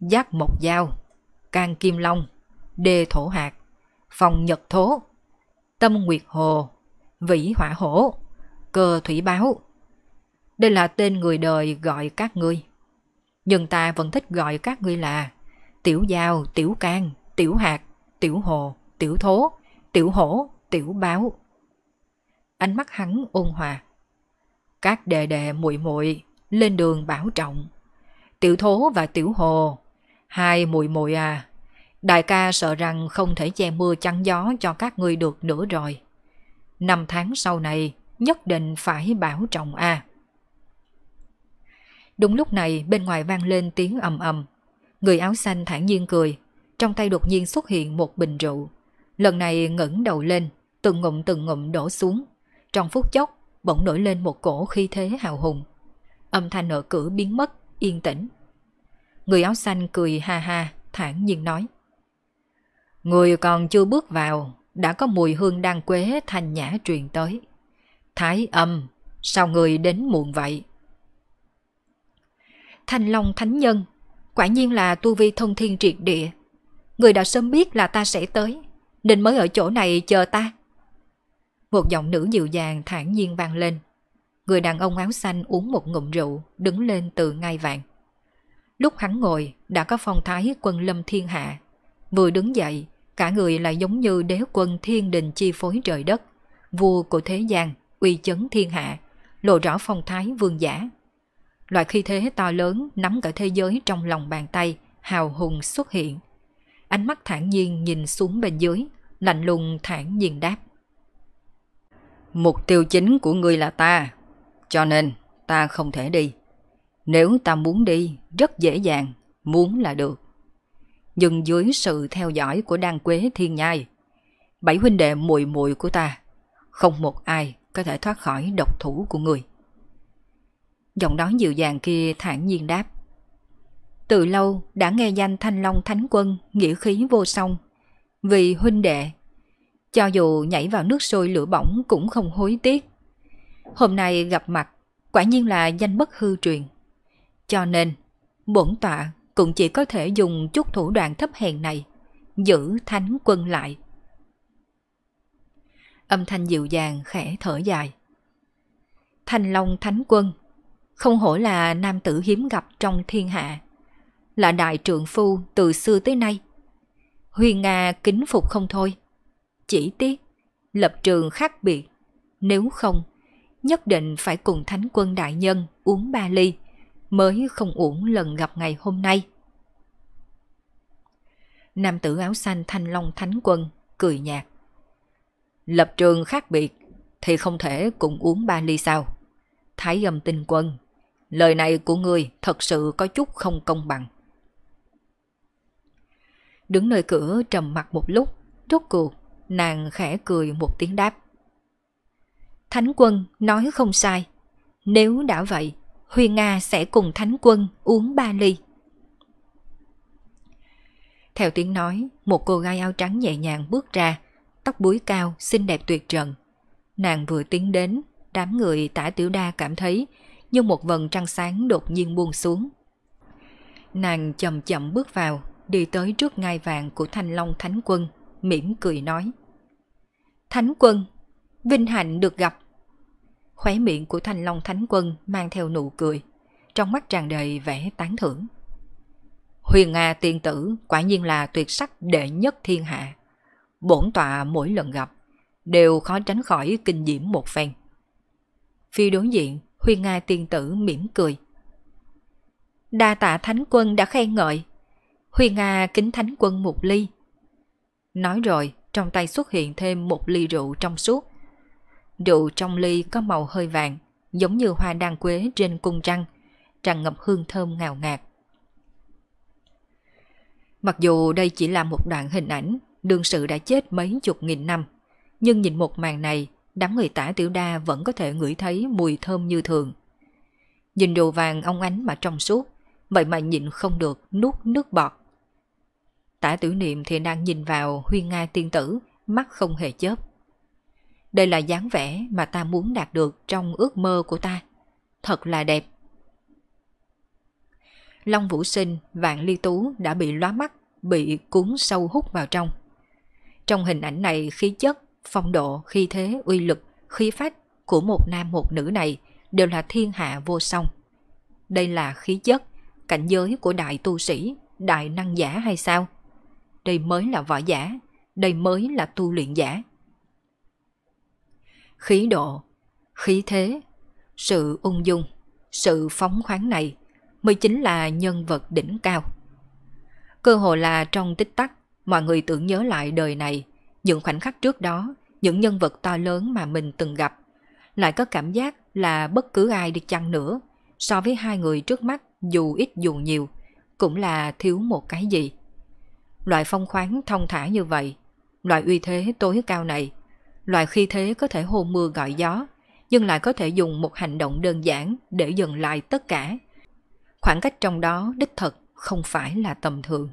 Giác Mộc Giao, Can Kim Long, Đê Thổ Hạc, Phòng Nhật Thố, Tâm Nguyệt Hồ, Vĩ Hỏa Hổ, Cơ Thủy Báo. Đây là tên người đời gọi các ngươi. Nhưng ta vẫn thích gọi các ngươi là Tiểu Giao, Tiểu Can, Tiểu Hạc, Tiểu Hồ, Tiểu Thố, Tiểu Hổ, Tiểu Báo. Ánh mắt hắn ôn hòa các đệ đệ muội muội lên đường bảo trọng. Tiểu Thố và Tiểu Hồ, hai muội muội à, đại ca sợ rằng không thể che mưa chắn gió cho các ngươi được nữa rồi. Năm tháng sau này nhất định phải bảo trọng a. À. Đúng lúc này bên ngoài vang lên tiếng ầm ầm. Người áo xanh thản nhiên cười, trong tay đột nhiên xuất hiện một bình rượu. Lần này ngẩng đầu lên, từng ngụm từng ngụm đổ xuống. Trong phút chốc, bỗng nổi lên một cổ khi thế hào hùng. Âm thanh ở cửa biến mất, yên tĩnh. Người áo xanh cười ha ha, thản nhiên nói. Người còn chưa bước vào, đã có mùi hương đan quế thanh nhã truyền tới. Thái âm, sao người đến muộn vậy? Thanh Long Thánh Nhân, quả nhiên là tu vi thông thiên triệt địa. Người đã sớm biết là ta sẽ tới, nên mới ở chỗ này chờ ta. Một giọng nữ dịu dàng thản nhiên vang lên. Người đàn ông áo xanh uống một ngụm rượu, đứng lên từ ngay vàng. Lúc hắn ngồi, đã có phong thái quân lâm thiên hạ. Vừa đứng dậy, cả người lại giống như đế quân thiên đình chi phối trời đất, vua của thế gian, uy chấn thiên hạ, lộ rõ phong thái vương giả. Loại khí thế to lớn nắm cả thế giới trong lòng bàn tay, hào hùng xuất hiện. Ánh mắt thản nhiên nhìn xuống bên dưới, lạnh lùng thản nhiên đáp. Mục tiêu chính của ngươi là ta, cho nên ta không thể đi. Nếu ta muốn đi, rất dễ dàng, muốn là được. Nhưng dưới sự theo dõi của Đan Quế Thiên Nhai, bảy huynh đệ muội muội của ta, không một ai có thể thoát khỏi độc thủ của người. Giọng nói dịu dàng kia thản nhiên đáp. Từ lâu đã nghe danh Thanh Long Thánh Quân nghĩa khí vô song, vì huynh đệ cho dù nhảy vào nước sôi lửa bỏng cũng không hối tiếc. Hôm nay gặp mặt, quả nhiên là danh bất hư truyền. Cho nên, bổn tọa cũng chỉ có thể dùng chút thủ đoạn thấp hèn này, giữ thánh quân lại. Âm thanh dịu dàng khẽ thở dài. Thanh Long Thánh Quân không hổ là nam tử hiếm gặp trong thiên hạ, là đại trượng phu từ xưa tới nay. Huyền Nga kính phục không thôi chỉ tiết, lập trường khác biệt. Nếu không, nhất định phải cùng thánh quân đại nhân uống ba ly, mới không uổng lần gặp ngày hôm nay. Nam tử áo xanh thanh long thánh quân, cười nhạt. Lập trường khác biệt thì không thể cùng uống ba ly sao? Thái âm tinh quân, lời này của người thật sự có chút không công bằng. Đứng nơi cửa trầm mặt một lúc, rốt cuộc Nàng khẽ cười một tiếng đáp. Thánh quân nói không sai. Nếu đã vậy, Huyền Nga sẽ cùng Thánh quân uống ba ly. Theo tiếng nói, một cô gái áo trắng nhẹ nhàng bước ra, tóc búi cao, xinh đẹp tuyệt trần. Nàng vừa tiến đến, đám người tả tiểu đa cảm thấy như một vần trăng sáng đột nhiên buông xuống. Nàng chậm chậm bước vào, đi tới trước ngai vàng của Thanh Long Thánh Quân mỉm cười nói. Thánh quân, vinh hạnh được gặp. Khóe miệng của Thanh Long Thánh quân mang theo nụ cười, trong mắt tràn đầy vẻ tán thưởng. Huyền Nga tiên tử quả nhiên là tuyệt sắc đệ nhất thiên hạ. Bổn tọa mỗi lần gặp, đều khó tránh khỏi kinh diễm một phen. Phi đối diện, Huyền Nga tiên tử mỉm cười. Đa tạ Thánh quân đã khen ngợi. Huyền Nga kính Thánh quân một ly, Nói rồi, trong tay xuất hiện thêm một ly rượu trong suốt. Rượu trong ly có màu hơi vàng, giống như hoa đan quế trên cung trăng, tràn ngập hương thơm ngào ngạt. Mặc dù đây chỉ là một đoạn hình ảnh, đương sự đã chết mấy chục nghìn năm, nhưng nhìn một màn này, đám người tả tiểu đa vẫn có thể ngửi thấy mùi thơm như thường. Nhìn đồ vàng ông ánh mà trong suốt, vậy mà nhịn không được nuốt nước bọt. Tả tử niệm thì đang nhìn vào huyên nga tiên tử, mắt không hề chớp. Đây là dáng vẻ mà ta muốn đạt được trong ước mơ của ta. Thật là đẹp. Long Vũ Sinh, Vạn Ly Tú đã bị lóa mắt, bị cuốn sâu hút vào trong. Trong hình ảnh này khí chất, phong độ, khí thế, uy lực, khí phách của một nam một nữ này đều là thiên hạ vô song. Đây là khí chất, cảnh giới của đại tu sĩ, đại năng giả hay sao? đây mới là võ giả, đây mới là tu luyện giả. Khí độ, khí thế, sự ung dung, sự phóng khoáng này mới chính là nhân vật đỉnh cao. Cơ hồ là trong tích tắc, mọi người tưởng nhớ lại đời này, những khoảnh khắc trước đó, những nhân vật to lớn mà mình từng gặp, lại có cảm giác là bất cứ ai đi chăng nữa, so với hai người trước mắt dù ít dù nhiều, cũng là thiếu một cái gì. Loại phong khoáng thông thả như vậy, loại uy thế tối cao này, loại khi thế có thể hô mưa gọi gió, nhưng lại có thể dùng một hành động đơn giản để dừng lại tất cả. Khoảng cách trong đó đích thật không phải là tầm thường.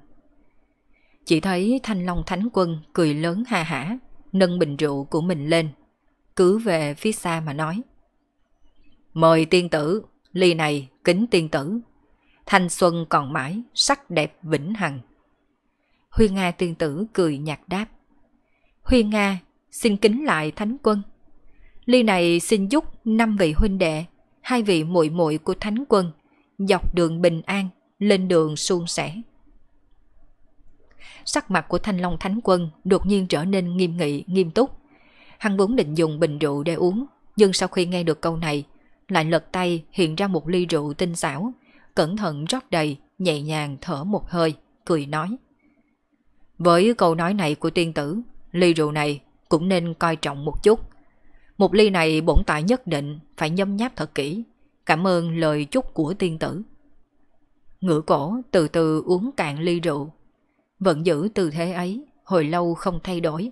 Chỉ thấy Thanh Long Thánh Quân cười lớn ha hả, nâng bình rượu của mình lên, cứ về phía xa mà nói. Mời tiên tử, ly này kính tiên tử. Thanh xuân còn mãi, sắc đẹp vĩnh hằng. Huy Nga tiền tử cười nhạt đáp. Huy Nga xin kính lại thánh quân. Ly này xin giúp năm vị huynh đệ, hai vị muội muội của thánh quân, dọc đường bình an, lên đường suôn sẻ. Sắc mặt của Thanh Long Thánh Quân đột nhiên trở nên nghiêm nghị, nghiêm túc. Hắn vốn định dùng bình rượu để uống, nhưng sau khi nghe được câu này, lại lật tay hiện ra một ly rượu tinh xảo, cẩn thận rót đầy, nhẹ nhàng thở một hơi, cười nói. Với câu nói này của tiên tử, ly rượu này cũng nên coi trọng một chút. Một ly này bổn tại nhất định phải nhâm nháp thật kỹ. Cảm ơn lời chúc của tiên tử. Ngửa cổ từ từ uống cạn ly rượu. Vẫn giữ tư thế ấy, hồi lâu không thay đổi.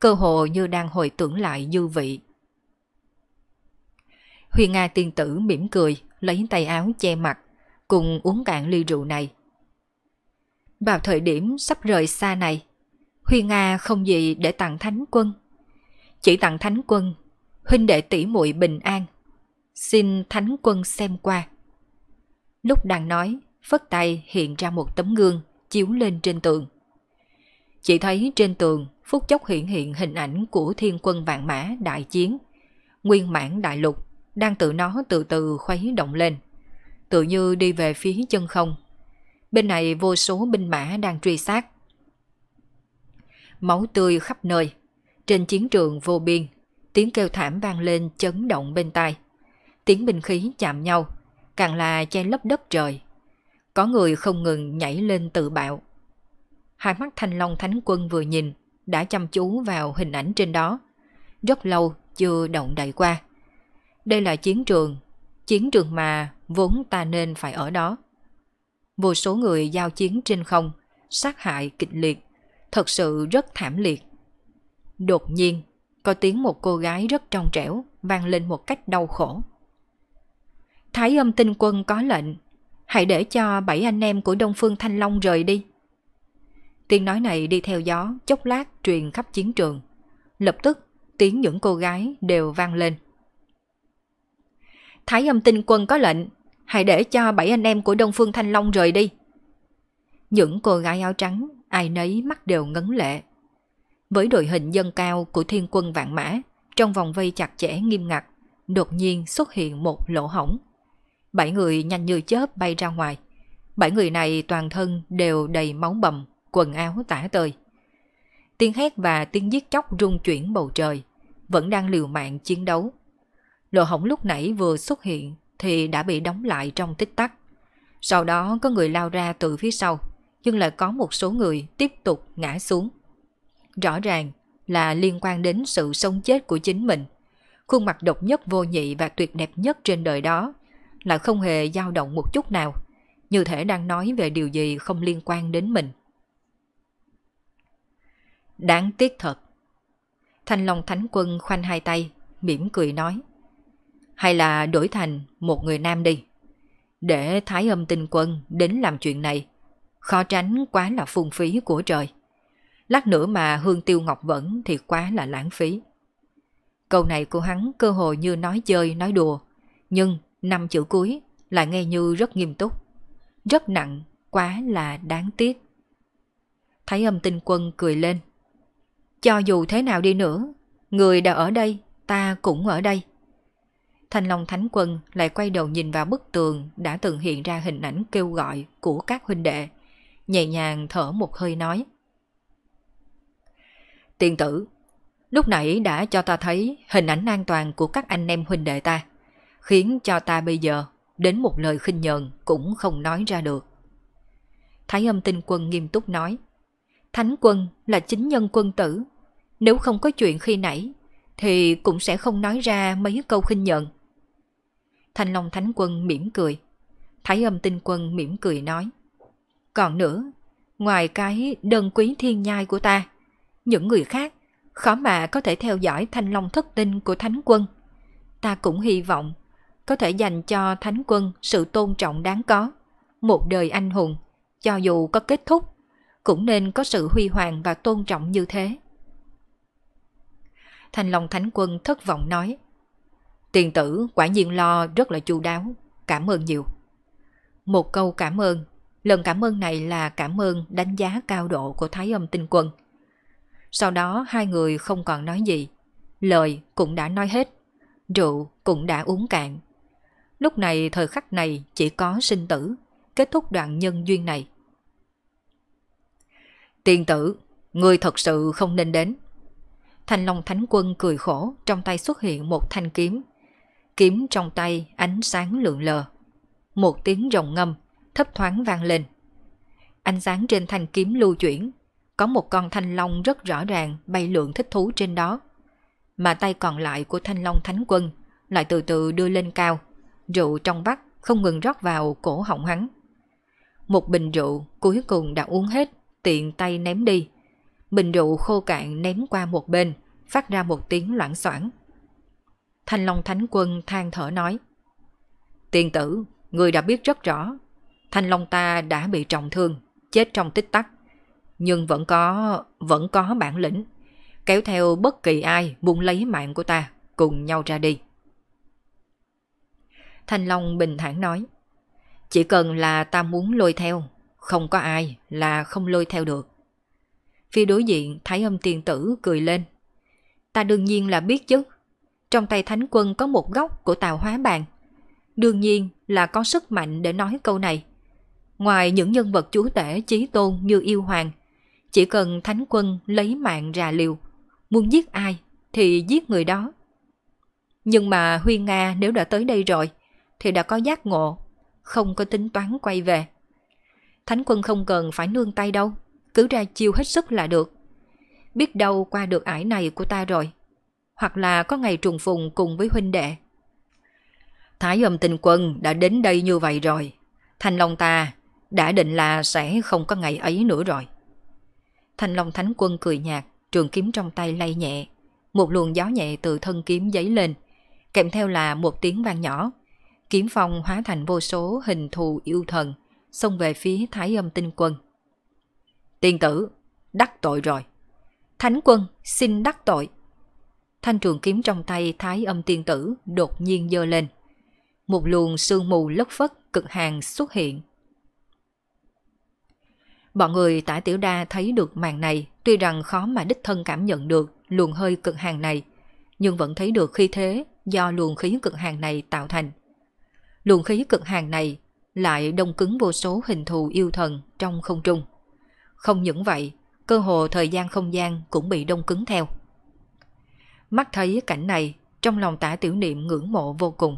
Cơ hồ như đang hồi tưởng lại dư vị. Huyền Nga tiên tử mỉm cười, lấy tay áo che mặt, cùng uống cạn ly rượu này vào thời điểm sắp rời xa này, Huy Nga không gì để tặng thánh quân. Chỉ tặng thánh quân, huynh đệ tỷ muội bình an. Xin thánh quân xem qua. Lúc đang nói, phất tay hiện ra một tấm gương chiếu lên trên tường. Chỉ thấy trên tường phút chốc hiện hiện hình ảnh của thiên quân vạn mã đại chiến. Nguyên mãn đại lục đang tự nó từ từ khuấy động lên. Tự như đi về phía chân không Bên này vô số binh mã đang truy sát. Máu tươi khắp nơi. Trên chiến trường vô biên, tiếng kêu thảm vang lên chấn động bên tai. Tiếng binh khí chạm nhau, càng là che lấp đất trời. Có người không ngừng nhảy lên tự bạo. Hai mắt thanh long thánh quân vừa nhìn, đã chăm chú vào hình ảnh trên đó. Rất lâu chưa động đậy qua. Đây là chiến trường, chiến trường mà vốn ta nên phải ở đó vô số người giao chiến trên không, sát hại kịch liệt, thật sự rất thảm liệt. Đột nhiên, có tiếng một cô gái rất trong trẻo vang lên một cách đau khổ. Thái âm tinh quân có lệnh, hãy để cho bảy anh em của Đông Phương Thanh Long rời đi. Tiếng nói này đi theo gió, chốc lát truyền khắp chiến trường. Lập tức, tiếng những cô gái đều vang lên. Thái âm tinh quân có lệnh, hãy để cho bảy anh em của Đông Phương Thanh Long rời đi. Những cô gái áo trắng, ai nấy mắt đều ngấn lệ. Với đội hình dân cao của thiên quân vạn mã, trong vòng vây chặt chẽ nghiêm ngặt, đột nhiên xuất hiện một lỗ hổng. Bảy người nhanh như chớp bay ra ngoài. Bảy người này toàn thân đều đầy máu bầm, quần áo tả tơi. Tiếng hét và tiếng giết chóc rung chuyển bầu trời, vẫn đang liều mạng chiến đấu. Lỗ hổng lúc nãy vừa xuất hiện thì đã bị đóng lại trong tích tắc. Sau đó có người lao ra từ phía sau, nhưng lại có một số người tiếp tục ngã xuống. Rõ ràng là liên quan đến sự sống chết của chính mình. Khuôn mặt độc nhất vô nhị và tuyệt đẹp nhất trên đời đó là không hề dao động một chút nào, như thể đang nói về điều gì không liên quan đến mình. Đáng tiếc thật. Thanh Long Thánh Quân khoanh hai tay, mỉm cười nói hay là đổi thành một người nam đi. Để Thái Âm tinh quân đến làm chuyện này, khó tránh quá là phung phí của trời. Lát nữa mà Hương Tiêu Ngọc vẫn thì quá là lãng phí. Câu này của hắn cơ hội như nói chơi, nói đùa, nhưng năm chữ cuối lại nghe như rất nghiêm túc, rất nặng, quá là đáng tiếc. Thái âm tinh quân cười lên. Cho dù thế nào đi nữa, người đã ở đây, ta cũng ở đây. Thanh Long Thánh Quân lại quay đầu nhìn vào bức tường đã từng hiện ra hình ảnh kêu gọi của các huynh đệ. Nhẹ nhàng thở một hơi nói. Tiên tử, lúc nãy đã cho ta thấy hình ảnh an toàn của các anh em huynh đệ ta, khiến cho ta bây giờ đến một lời khinh nhờn cũng không nói ra được. Thái âm tinh quân nghiêm túc nói, Thánh quân là chính nhân quân tử, nếu không có chuyện khi nãy thì cũng sẽ không nói ra mấy câu khinh nhận Thanh Long Thánh Quân mỉm cười. Thái âm tinh quân mỉm cười nói. Còn nữa, ngoài cái đơn quý thiên nhai của ta, những người khác khó mà có thể theo dõi thanh long thất tinh của Thánh Quân. Ta cũng hy vọng có thể dành cho Thánh Quân sự tôn trọng đáng có. Một đời anh hùng, cho dù có kết thúc, cũng nên có sự huy hoàng và tôn trọng như thế. Thành lòng Thánh Quân thất vọng nói – Tiền tử quả nhiên lo rất là chu đáo, cảm ơn nhiều. Một câu cảm ơn, lần cảm ơn này là cảm ơn đánh giá cao độ của Thái âm tinh quân. Sau đó hai người không còn nói gì, lời cũng đã nói hết, rượu cũng đã uống cạn. Lúc này thời khắc này chỉ có sinh tử, kết thúc đoạn nhân duyên này. Tiền tử, người thật sự không nên đến. Thanh Long Thánh Quân cười khổ, trong tay xuất hiện một thanh kiếm, kiếm trong tay ánh sáng lượn lờ. Một tiếng rồng ngâm, thấp thoáng vang lên. Ánh sáng trên thanh kiếm lưu chuyển, có một con thanh long rất rõ ràng bay lượn thích thú trên đó. Mà tay còn lại của thanh long thánh quân lại từ từ đưa lên cao, rượu trong vắt không ngừng rót vào cổ họng hắn. Một bình rượu cuối cùng đã uống hết, tiện tay ném đi. Bình rượu khô cạn ném qua một bên, phát ra một tiếng loãng xoảng. Thanh Long Thánh Quân than thở nói. Tiên tử, người đã biết rất rõ, Thanh Long ta đã bị trọng thương, chết trong tích tắc, nhưng vẫn có, vẫn có bản lĩnh, kéo theo bất kỳ ai muốn lấy mạng của ta cùng nhau ra đi. Thanh Long bình thản nói, chỉ cần là ta muốn lôi theo, không có ai là không lôi theo được. Phi đối diện thấy âm tiền tử cười lên. Ta đương nhiên là biết chứ, trong tay thánh quân có một góc của tạo hóa bàn. Đương nhiên là có sức mạnh để nói câu này. Ngoài những nhân vật chúa tể chí tôn như yêu hoàng, chỉ cần thánh quân lấy mạng ra liều, muốn giết ai thì giết người đó. Nhưng mà Huy Nga nếu đã tới đây rồi, thì đã có giác ngộ, không có tính toán quay về. Thánh quân không cần phải nương tay đâu, cứ ra chiêu hết sức là được. Biết đâu qua được ải này của ta rồi, hoặc là có ngày trùng phùng cùng với huynh đệ. Thái âm tình quân đã đến đây như vậy rồi. Thanh Long ta đã định là sẽ không có ngày ấy nữa rồi. Thanh Long Thánh Quân cười nhạt, trường kiếm trong tay lay nhẹ. Một luồng gió nhẹ từ thân kiếm giấy lên, kèm theo là một tiếng vang nhỏ. Kiếm phong hóa thành vô số hình thù yêu thần, xông về phía Thái âm tinh quân. Tiên tử, đắc tội rồi. Thánh quân, xin đắc tội thanh trường kiếm trong tay thái âm tiên tử đột nhiên dơ lên. Một luồng sương mù lất phất cực hàn xuất hiện. Bọn người tại tiểu đa thấy được màn này, tuy rằng khó mà đích thân cảm nhận được luồng hơi cực hàn này, nhưng vẫn thấy được khi thế do luồng khí cực hàn này tạo thành. Luồng khí cực hàn này lại đông cứng vô số hình thù yêu thần trong không trung. Không những vậy, cơ hồ thời gian không gian cũng bị đông cứng theo. Mắt thấy cảnh này, trong lòng tả tiểu niệm ngưỡng mộ vô cùng.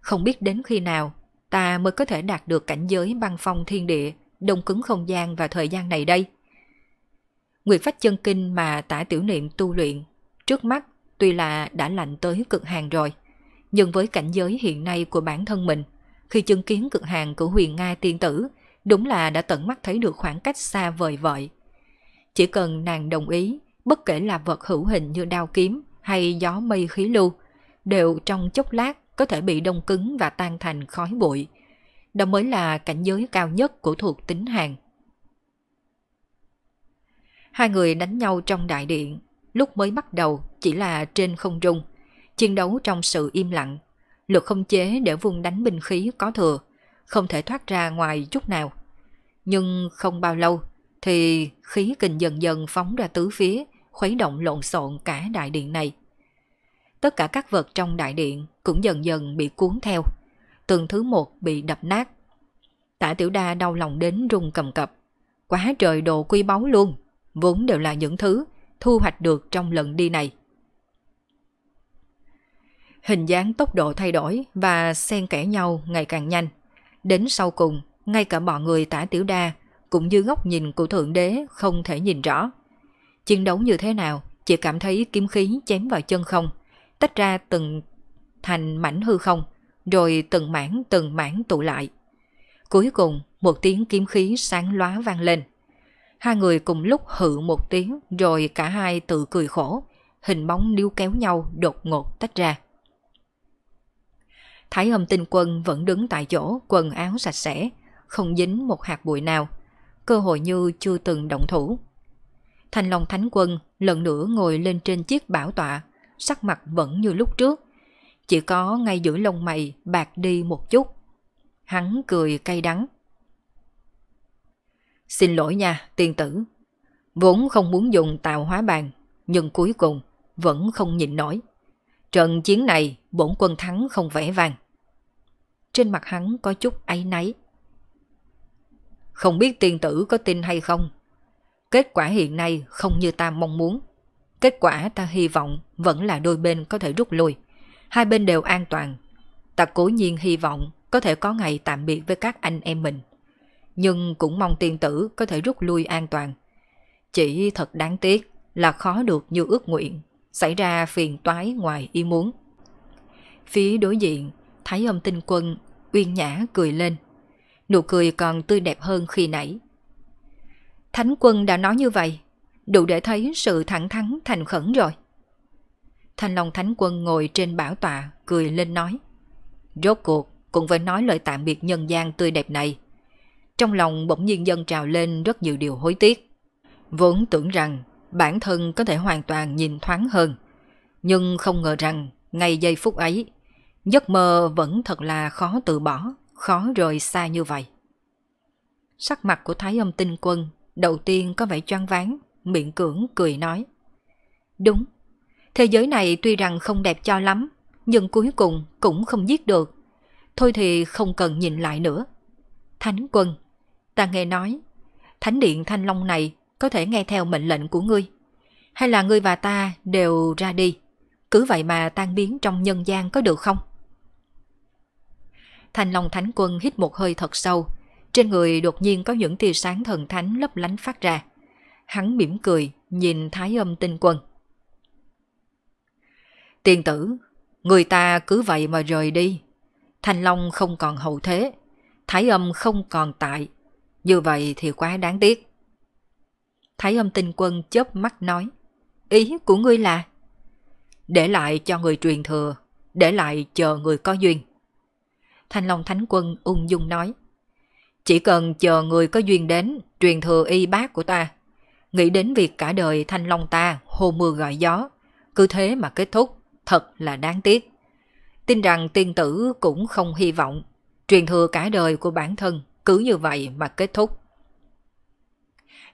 Không biết đến khi nào, ta mới có thể đạt được cảnh giới băng phong thiên địa, đông cứng không gian và thời gian này đây. Nguyệt phách chân kinh mà tả tiểu niệm tu luyện, trước mắt tuy là đã lạnh tới cực hàng rồi, nhưng với cảnh giới hiện nay của bản thân mình, khi chứng kiến cực hàng của huyền Nga tiên tử, đúng là đã tận mắt thấy được khoảng cách xa vời vợi. Chỉ cần nàng đồng ý, bất kể là vật hữu hình như đao kiếm hay gió mây khí lưu, đều trong chốc lát có thể bị đông cứng và tan thành khói bụi. Đó mới là cảnh giới cao nhất của thuộc tính hàng. Hai người đánh nhau trong đại điện, lúc mới bắt đầu chỉ là trên không trung, chiến đấu trong sự im lặng, lực không chế để vung đánh binh khí có thừa, không thể thoát ra ngoài chút nào. Nhưng không bao lâu thì khí kình dần dần phóng ra tứ phía, khuấy động lộn xộn cả đại điện này. Tất cả các vật trong đại điện cũng dần dần bị cuốn theo, từng thứ một bị đập nát. Tả tiểu đa đau lòng đến rung cầm cập. Quá trời đồ quy báu luôn, vốn đều là những thứ thu hoạch được trong lần đi này. Hình dáng tốc độ thay đổi và xen kẽ nhau ngày càng nhanh. Đến sau cùng, ngay cả bọn người tả tiểu đa cũng như góc nhìn của Thượng Đế không thể nhìn rõ. Chiến đấu như thế nào, chỉ cảm thấy kiếm khí chém vào chân không, tách ra từng thành mảnh hư không, rồi từng mảng từng mảng tụ lại. Cuối cùng, một tiếng kiếm khí sáng lóa vang lên. Hai người cùng lúc hự một tiếng rồi cả hai tự cười khổ, hình bóng níu kéo nhau đột ngột tách ra. Thái âm tinh quân vẫn đứng tại chỗ quần áo sạch sẽ, không dính một hạt bụi nào, cơ hội như chưa từng động thủ. Thành Long Thánh Quân lần nữa ngồi lên trên chiếc bảo tọa, sắc mặt vẫn như lúc trước. Chỉ có ngay giữa lông mày bạc đi một chút. Hắn cười cay đắng. Xin lỗi nha, tiên tử. Vốn không muốn dùng tạo hóa bàn, nhưng cuối cùng vẫn không nhịn nổi. Trận chiến này bổn quân thắng không vẻ vàng. Trên mặt hắn có chút áy náy. Không biết tiên tử có tin hay không, Kết quả hiện nay không như ta mong muốn. Kết quả ta hy vọng vẫn là đôi bên có thể rút lui. Hai bên đều an toàn. Ta cố nhiên hy vọng có thể có ngày tạm biệt với các anh em mình. Nhưng cũng mong tiền tử có thể rút lui an toàn. Chỉ thật đáng tiếc là khó được như ước nguyện, xảy ra phiền toái ngoài ý muốn. Phía đối diện, thấy ông tinh quân, uyên nhã cười lên. Nụ cười còn tươi đẹp hơn khi nãy. Thánh quân đã nói như vậy, đủ để thấy sự thẳng thắn thành khẩn rồi. Thanh Long Thánh quân ngồi trên bảo tọa, cười lên nói. Rốt cuộc, cũng phải nói lời tạm biệt nhân gian tươi đẹp này. Trong lòng bỗng nhiên dân trào lên rất nhiều điều hối tiếc. Vốn tưởng rằng bản thân có thể hoàn toàn nhìn thoáng hơn. Nhưng không ngờ rằng, ngay giây phút ấy, giấc mơ vẫn thật là khó từ bỏ, khó rời xa như vậy. Sắc mặt của Thái âm tinh quân Đầu tiên có vẻ choan ván, miệng cưỡng cười nói. Đúng, thế giới này tuy rằng không đẹp cho lắm, nhưng cuối cùng cũng không giết được. Thôi thì không cần nhìn lại nữa. Thánh quân, ta nghe nói, thánh điện thanh long này có thể nghe theo mệnh lệnh của ngươi. Hay là ngươi và ta đều ra đi, cứ vậy mà tan biến trong nhân gian có được không? Thanh long thánh quân hít một hơi thật sâu, trên người đột nhiên có những tia sáng thần thánh lấp lánh phát ra. Hắn mỉm cười, nhìn thái âm tinh quân. Tiên tử, người ta cứ vậy mà rời đi. Thanh Long không còn hậu thế, thái âm không còn tại. Như vậy thì quá đáng tiếc. Thái âm tinh quân chớp mắt nói. Ý của ngươi là? Để lại cho người truyền thừa, để lại chờ người có duyên. Thanh Long Thánh Quân ung dung nói. Chỉ cần chờ người có duyên đến, truyền thừa y bác của ta. Nghĩ đến việc cả đời thanh long ta hồ mưa gọi gió, cứ thế mà kết thúc, thật là đáng tiếc. Tin rằng tiên tử cũng không hy vọng, truyền thừa cả đời của bản thân cứ như vậy mà kết thúc.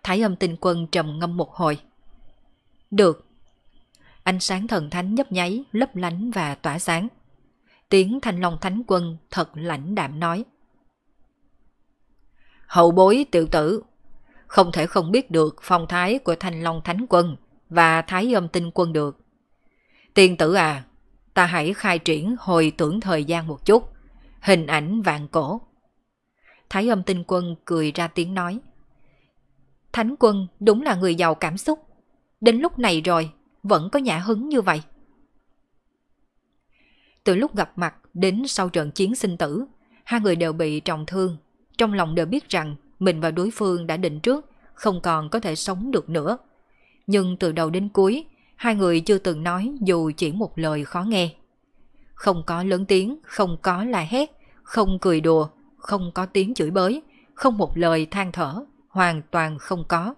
Thái âm tinh quân trầm ngâm một hồi. Được. Ánh sáng thần thánh nhấp nháy, lấp lánh và tỏa sáng. Tiếng thanh long thánh quân thật lãnh đạm nói hậu bối tiểu tử. Không thể không biết được phong thái của Thanh Long Thánh Quân và Thái Âm Tinh Quân được. Tiên tử à, ta hãy khai triển hồi tưởng thời gian một chút, hình ảnh vạn cổ. Thái Âm Tinh Quân cười ra tiếng nói. Thánh Quân đúng là người giàu cảm xúc. Đến lúc này rồi, vẫn có nhã hứng như vậy. Từ lúc gặp mặt đến sau trận chiến sinh tử, hai người đều bị trọng thương trong lòng đều biết rằng mình và đối phương đã định trước, không còn có thể sống được nữa. Nhưng từ đầu đến cuối, hai người chưa từng nói dù chỉ một lời khó nghe. Không có lớn tiếng, không có la hét, không cười đùa, không có tiếng chửi bới, không một lời than thở, hoàn toàn không có.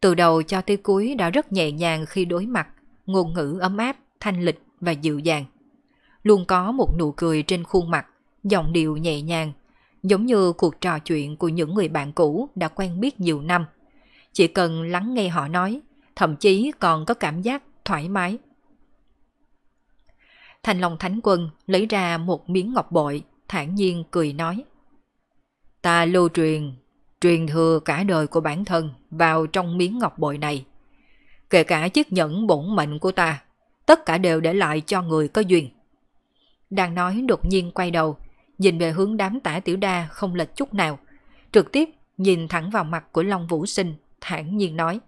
Từ đầu cho tới cuối đã rất nhẹ nhàng khi đối mặt, ngôn ngữ ấm áp, thanh lịch và dịu dàng. Luôn có một nụ cười trên khuôn mặt, giọng điệu nhẹ nhàng, giống như cuộc trò chuyện của những người bạn cũ đã quen biết nhiều năm. Chỉ cần lắng nghe họ nói, thậm chí còn có cảm giác thoải mái. Thành Long Thánh Quân lấy ra một miếng ngọc bội, thản nhiên cười nói. Ta lưu truyền, truyền thừa cả đời của bản thân vào trong miếng ngọc bội này. Kể cả chiếc nhẫn bổn mệnh của ta, tất cả đều để lại cho người có duyên. Đang nói đột nhiên quay đầu, nhìn về hướng đám tả tiểu đa không lệch chút nào, trực tiếp nhìn thẳng vào mặt của Long Vũ Sinh, thản nhiên nói.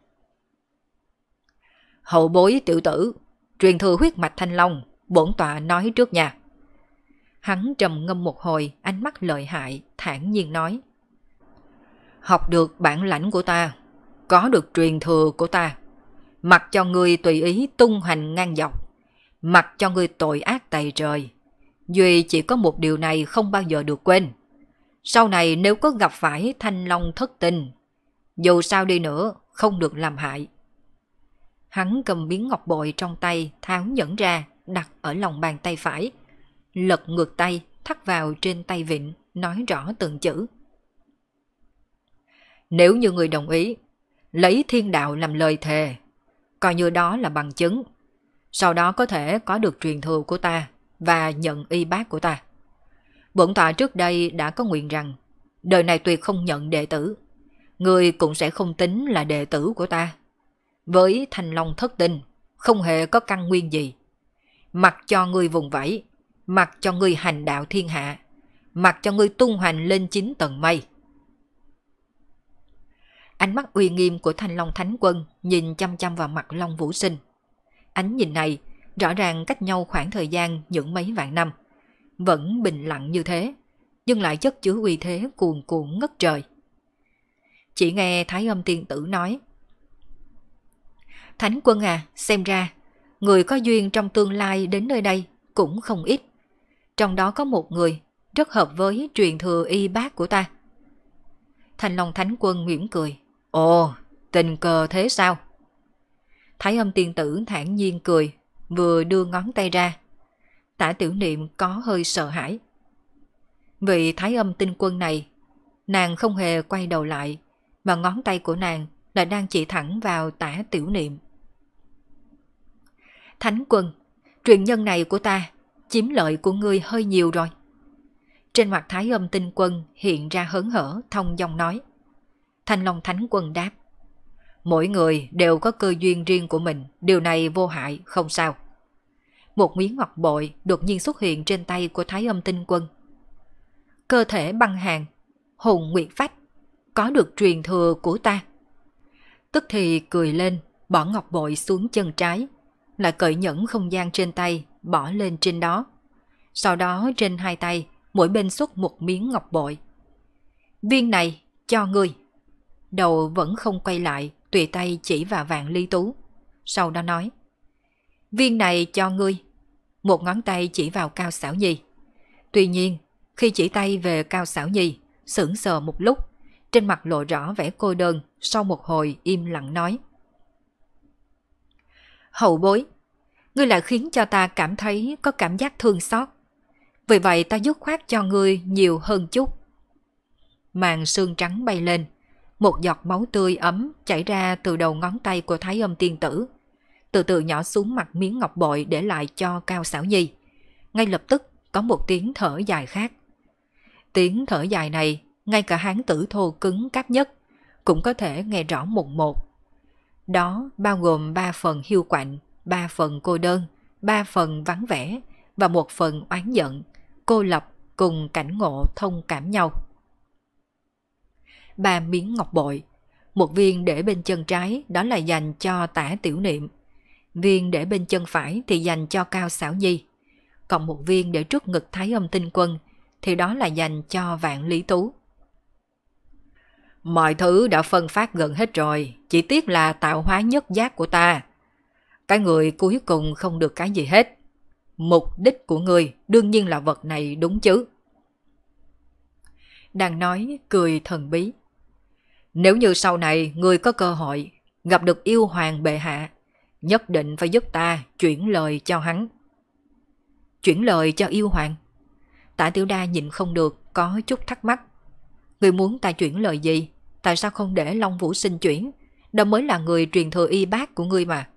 Hậu bối tiểu tử, truyền thừa huyết mạch thanh long, bổn tọa nói trước nhà. Hắn trầm ngâm một hồi, ánh mắt lợi hại, thản nhiên nói. Học được bản lãnh của ta, có được truyền thừa của ta, mặc cho người tùy ý tung hành ngang dọc, mặc cho người tội ác tày trời, Duy chỉ có một điều này không bao giờ được quên. Sau này nếu có gặp phải Thanh Long thất tình, dù sao đi nữa không được làm hại. Hắn cầm miếng ngọc bội trong tay, tháo nhẫn ra, đặt ở lòng bàn tay phải. Lật ngược tay, thắt vào trên tay vịn, nói rõ từng chữ. Nếu như người đồng ý, lấy thiên đạo làm lời thề, coi như đó là bằng chứng. Sau đó có thể có được truyền thừa của ta và nhận y bác của ta. Bổn tọa trước đây đã có nguyện rằng đời này tuyệt không nhận đệ tử. Người cũng sẽ không tính là đệ tử của ta. Với thành long thất tinh, không hề có căn nguyên gì. Mặc cho người vùng vẫy, mặc cho người hành đạo thiên hạ, mặc cho người tung hoành lên chín tầng mây. Ánh mắt uy nghiêm của Thanh Long Thánh Quân nhìn chăm chăm vào mặt Long Vũ Sinh. Ánh nhìn này rõ ràng cách nhau khoảng thời gian những mấy vạn năm. Vẫn bình lặng như thế, nhưng lại chất chứa uy thế cuồn cuộn ngất trời. Chỉ nghe Thái âm tiên tử nói Thánh quân à, xem ra, người có duyên trong tương lai đến nơi đây cũng không ít. Trong đó có một người rất hợp với truyền thừa y bác của ta. Thành lòng thánh quân mỉm cười. Ồ, tình cờ thế sao? Thái âm tiên tử thản nhiên cười, vừa đưa ngón tay ra. Tả tiểu niệm có hơi sợ hãi. Vị thái âm tinh quân này, nàng không hề quay đầu lại, mà ngón tay của nàng lại đang chỉ thẳng vào tả tiểu niệm. Thánh quân, truyền nhân này của ta, chiếm lợi của ngươi hơi nhiều rồi. Trên mặt thái âm tinh quân hiện ra hớn hở thông dòng nói. Thanh Long Thánh Quân đáp. Mỗi người đều có cơ duyên riêng của mình, điều này vô hại, không sao một miếng ngọc bội đột nhiên xuất hiện trên tay của Thái Âm Tinh Quân. Cơ thể băng hàng, hồn nguyệt phách, có được truyền thừa của ta. Tức thì cười lên, bỏ ngọc bội xuống chân trái, lại cởi nhẫn không gian trên tay, bỏ lên trên đó. Sau đó trên hai tay, mỗi bên xuất một miếng ngọc bội. Viên này, cho ngươi. Đầu vẫn không quay lại, tùy tay chỉ vào vạn ly tú. Sau đó nói, Viên này cho ngươi. Một ngón tay chỉ vào Cao Sảo Nhi. Tuy nhiên, khi chỉ tay về Cao Sảo Nhi, sững sờ một lúc, trên mặt lộ rõ vẻ cô đơn sau một hồi im lặng nói. Hậu bối, ngươi lại khiến cho ta cảm thấy có cảm giác thương xót. Vì vậy ta dứt khoát cho ngươi nhiều hơn chút. Màn sương trắng bay lên, một giọt máu tươi ấm chảy ra từ đầu ngón tay của Thái Âm Tiên Tử – từ từ nhỏ xuống mặt miếng ngọc bội để lại cho Cao Sảo Nhi. Ngay lập tức có một tiếng thở dài khác. Tiếng thở dài này, ngay cả hán tử thô cứng cáp nhất, cũng có thể nghe rõ một một. Đó bao gồm ba phần hiu quạnh, ba phần cô đơn, ba phần vắng vẻ và một phần oán giận, cô lập cùng cảnh ngộ thông cảm nhau. Ba miếng ngọc bội, một viên để bên chân trái đó là dành cho tả tiểu niệm, Viên để bên chân phải thì dành cho Cao Xảo Nhi. Còn một viên để trước ngực Thái Âm Tinh Quân thì đó là dành cho Vạn Lý Tú. Mọi thứ đã phân phát gần hết rồi, chỉ tiếc là tạo hóa nhất giác của ta. Cái người cuối cùng không được cái gì hết. Mục đích của người đương nhiên là vật này đúng chứ. Đang nói cười thần bí. Nếu như sau này người có cơ hội gặp được yêu hoàng bệ hạ nhất định phải giúp ta chuyển lời cho hắn. Chuyển lời cho yêu hoàng. Tả tiểu đa nhìn không được, có chút thắc mắc. Người muốn ta chuyển lời gì? Tại sao không để Long Vũ sinh chuyển? Đó mới là người truyền thừa y bác của ngươi mà.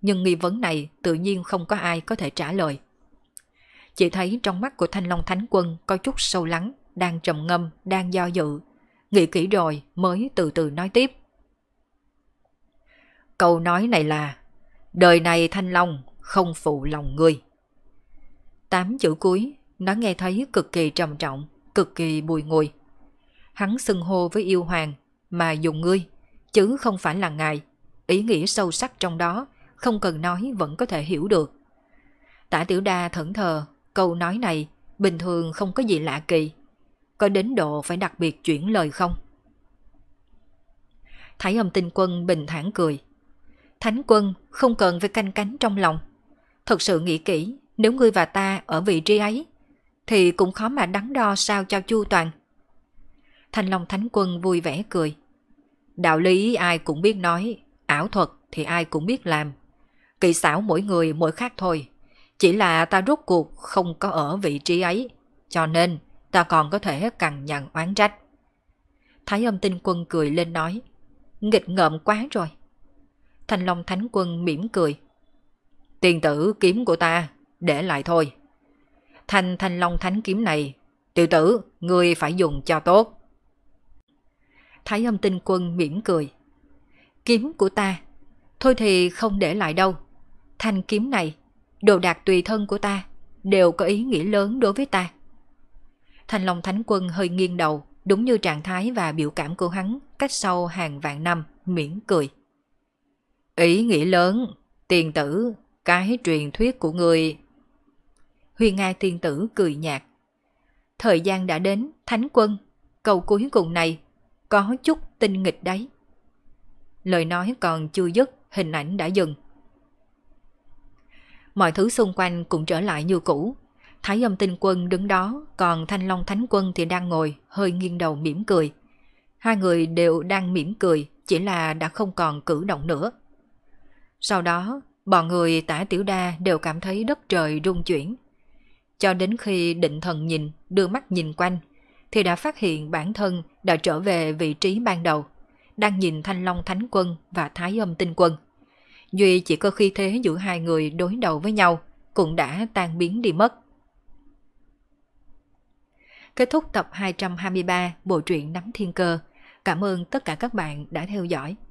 Nhưng nghi vấn này tự nhiên không có ai có thể trả lời. Chỉ thấy trong mắt của Thanh Long Thánh Quân có chút sâu lắng, đang trầm ngâm, đang do dự. Nghĩ kỹ rồi mới từ từ nói tiếp. Câu nói này là Đời này thanh long không phụ lòng người. Tám chữ cuối, nó nghe thấy cực kỳ trầm trọng, cực kỳ bùi ngùi. Hắn xưng hô với yêu hoàng mà dùng ngươi, chứ không phải là ngài. Ý nghĩa sâu sắc trong đó, không cần nói vẫn có thể hiểu được. Tả tiểu đa thẫn thờ, câu nói này bình thường không có gì lạ kỳ. Có đến độ phải đặc biệt chuyển lời không? Thấy âm tinh quân bình thản cười, Thánh quân không cần phải canh cánh trong lòng. Thật sự nghĩ kỹ, nếu ngươi và ta ở vị trí ấy, thì cũng khó mà đắn đo sao cho chu toàn. Thanh Long Thánh Quân vui vẻ cười. Đạo lý ai cũng biết nói, ảo thuật thì ai cũng biết làm. kỳ xảo mỗi người mỗi khác thôi. Chỉ là ta rốt cuộc không có ở vị trí ấy, cho nên ta còn có thể cằn nhằn oán trách. Thái âm tinh quân cười lên nói, nghịch ngợm quá rồi. Thanh Long Thánh Quân mỉm cười. Tiền tử kiếm của ta, để lại thôi. Thanh Thanh Long Thánh Kiếm này, tiểu tử, ngươi phải dùng cho tốt. Thái âm tinh quân mỉm cười. Kiếm của ta, thôi thì không để lại đâu. Thanh kiếm này, đồ đạc tùy thân của ta, đều có ý nghĩa lớn đối với ta. Thanh Long Thánh Quân hơi nghiêng đầu, đúng như trạng thái và biểu cảm của hắn cách sau hàng vạn năm, miễn cười. Ý nghĩ lớn, tiền tử, cái truyền thuyết của người. Huyền Nga tiên tử cười nhạt. Thời gian đã đến, thánh quân, câu cuối cùng này, có chút tinh nghịch đấy. Lời nói còn chưa dứt, hình ảnh đã dừng. Mọi thứ xung quanh cũng trở lại như cũ. Thái âm tinh quân đứng đó, còn thanh long thánh quân thì đang ngồi, hơi nghiêng đầu mỉm cười. Hai người đều đang mỉm cười, chỉ là đã không còn cử động nữa. Sau đó, bọn người tả tiểu đa đều cảm thấy đất trời rung chuyển. Cho đến khi định thần nhìn, đưa mắt nhìn quanh, thì đã phát hiện bản thân đã trở về vị trí ban đầu, đang nhìn Thanh Long Thánh Quân và Thái Âm Tinh Quân. Duy chỉ có khi thế giữa hai người đối đầu với nhau cũng đã tan biến đi mất. Kết thúc tập 223 bộ truyện Nắm Thiên Cơ. Cảm ơn tất cả các bạn đã theo dõi.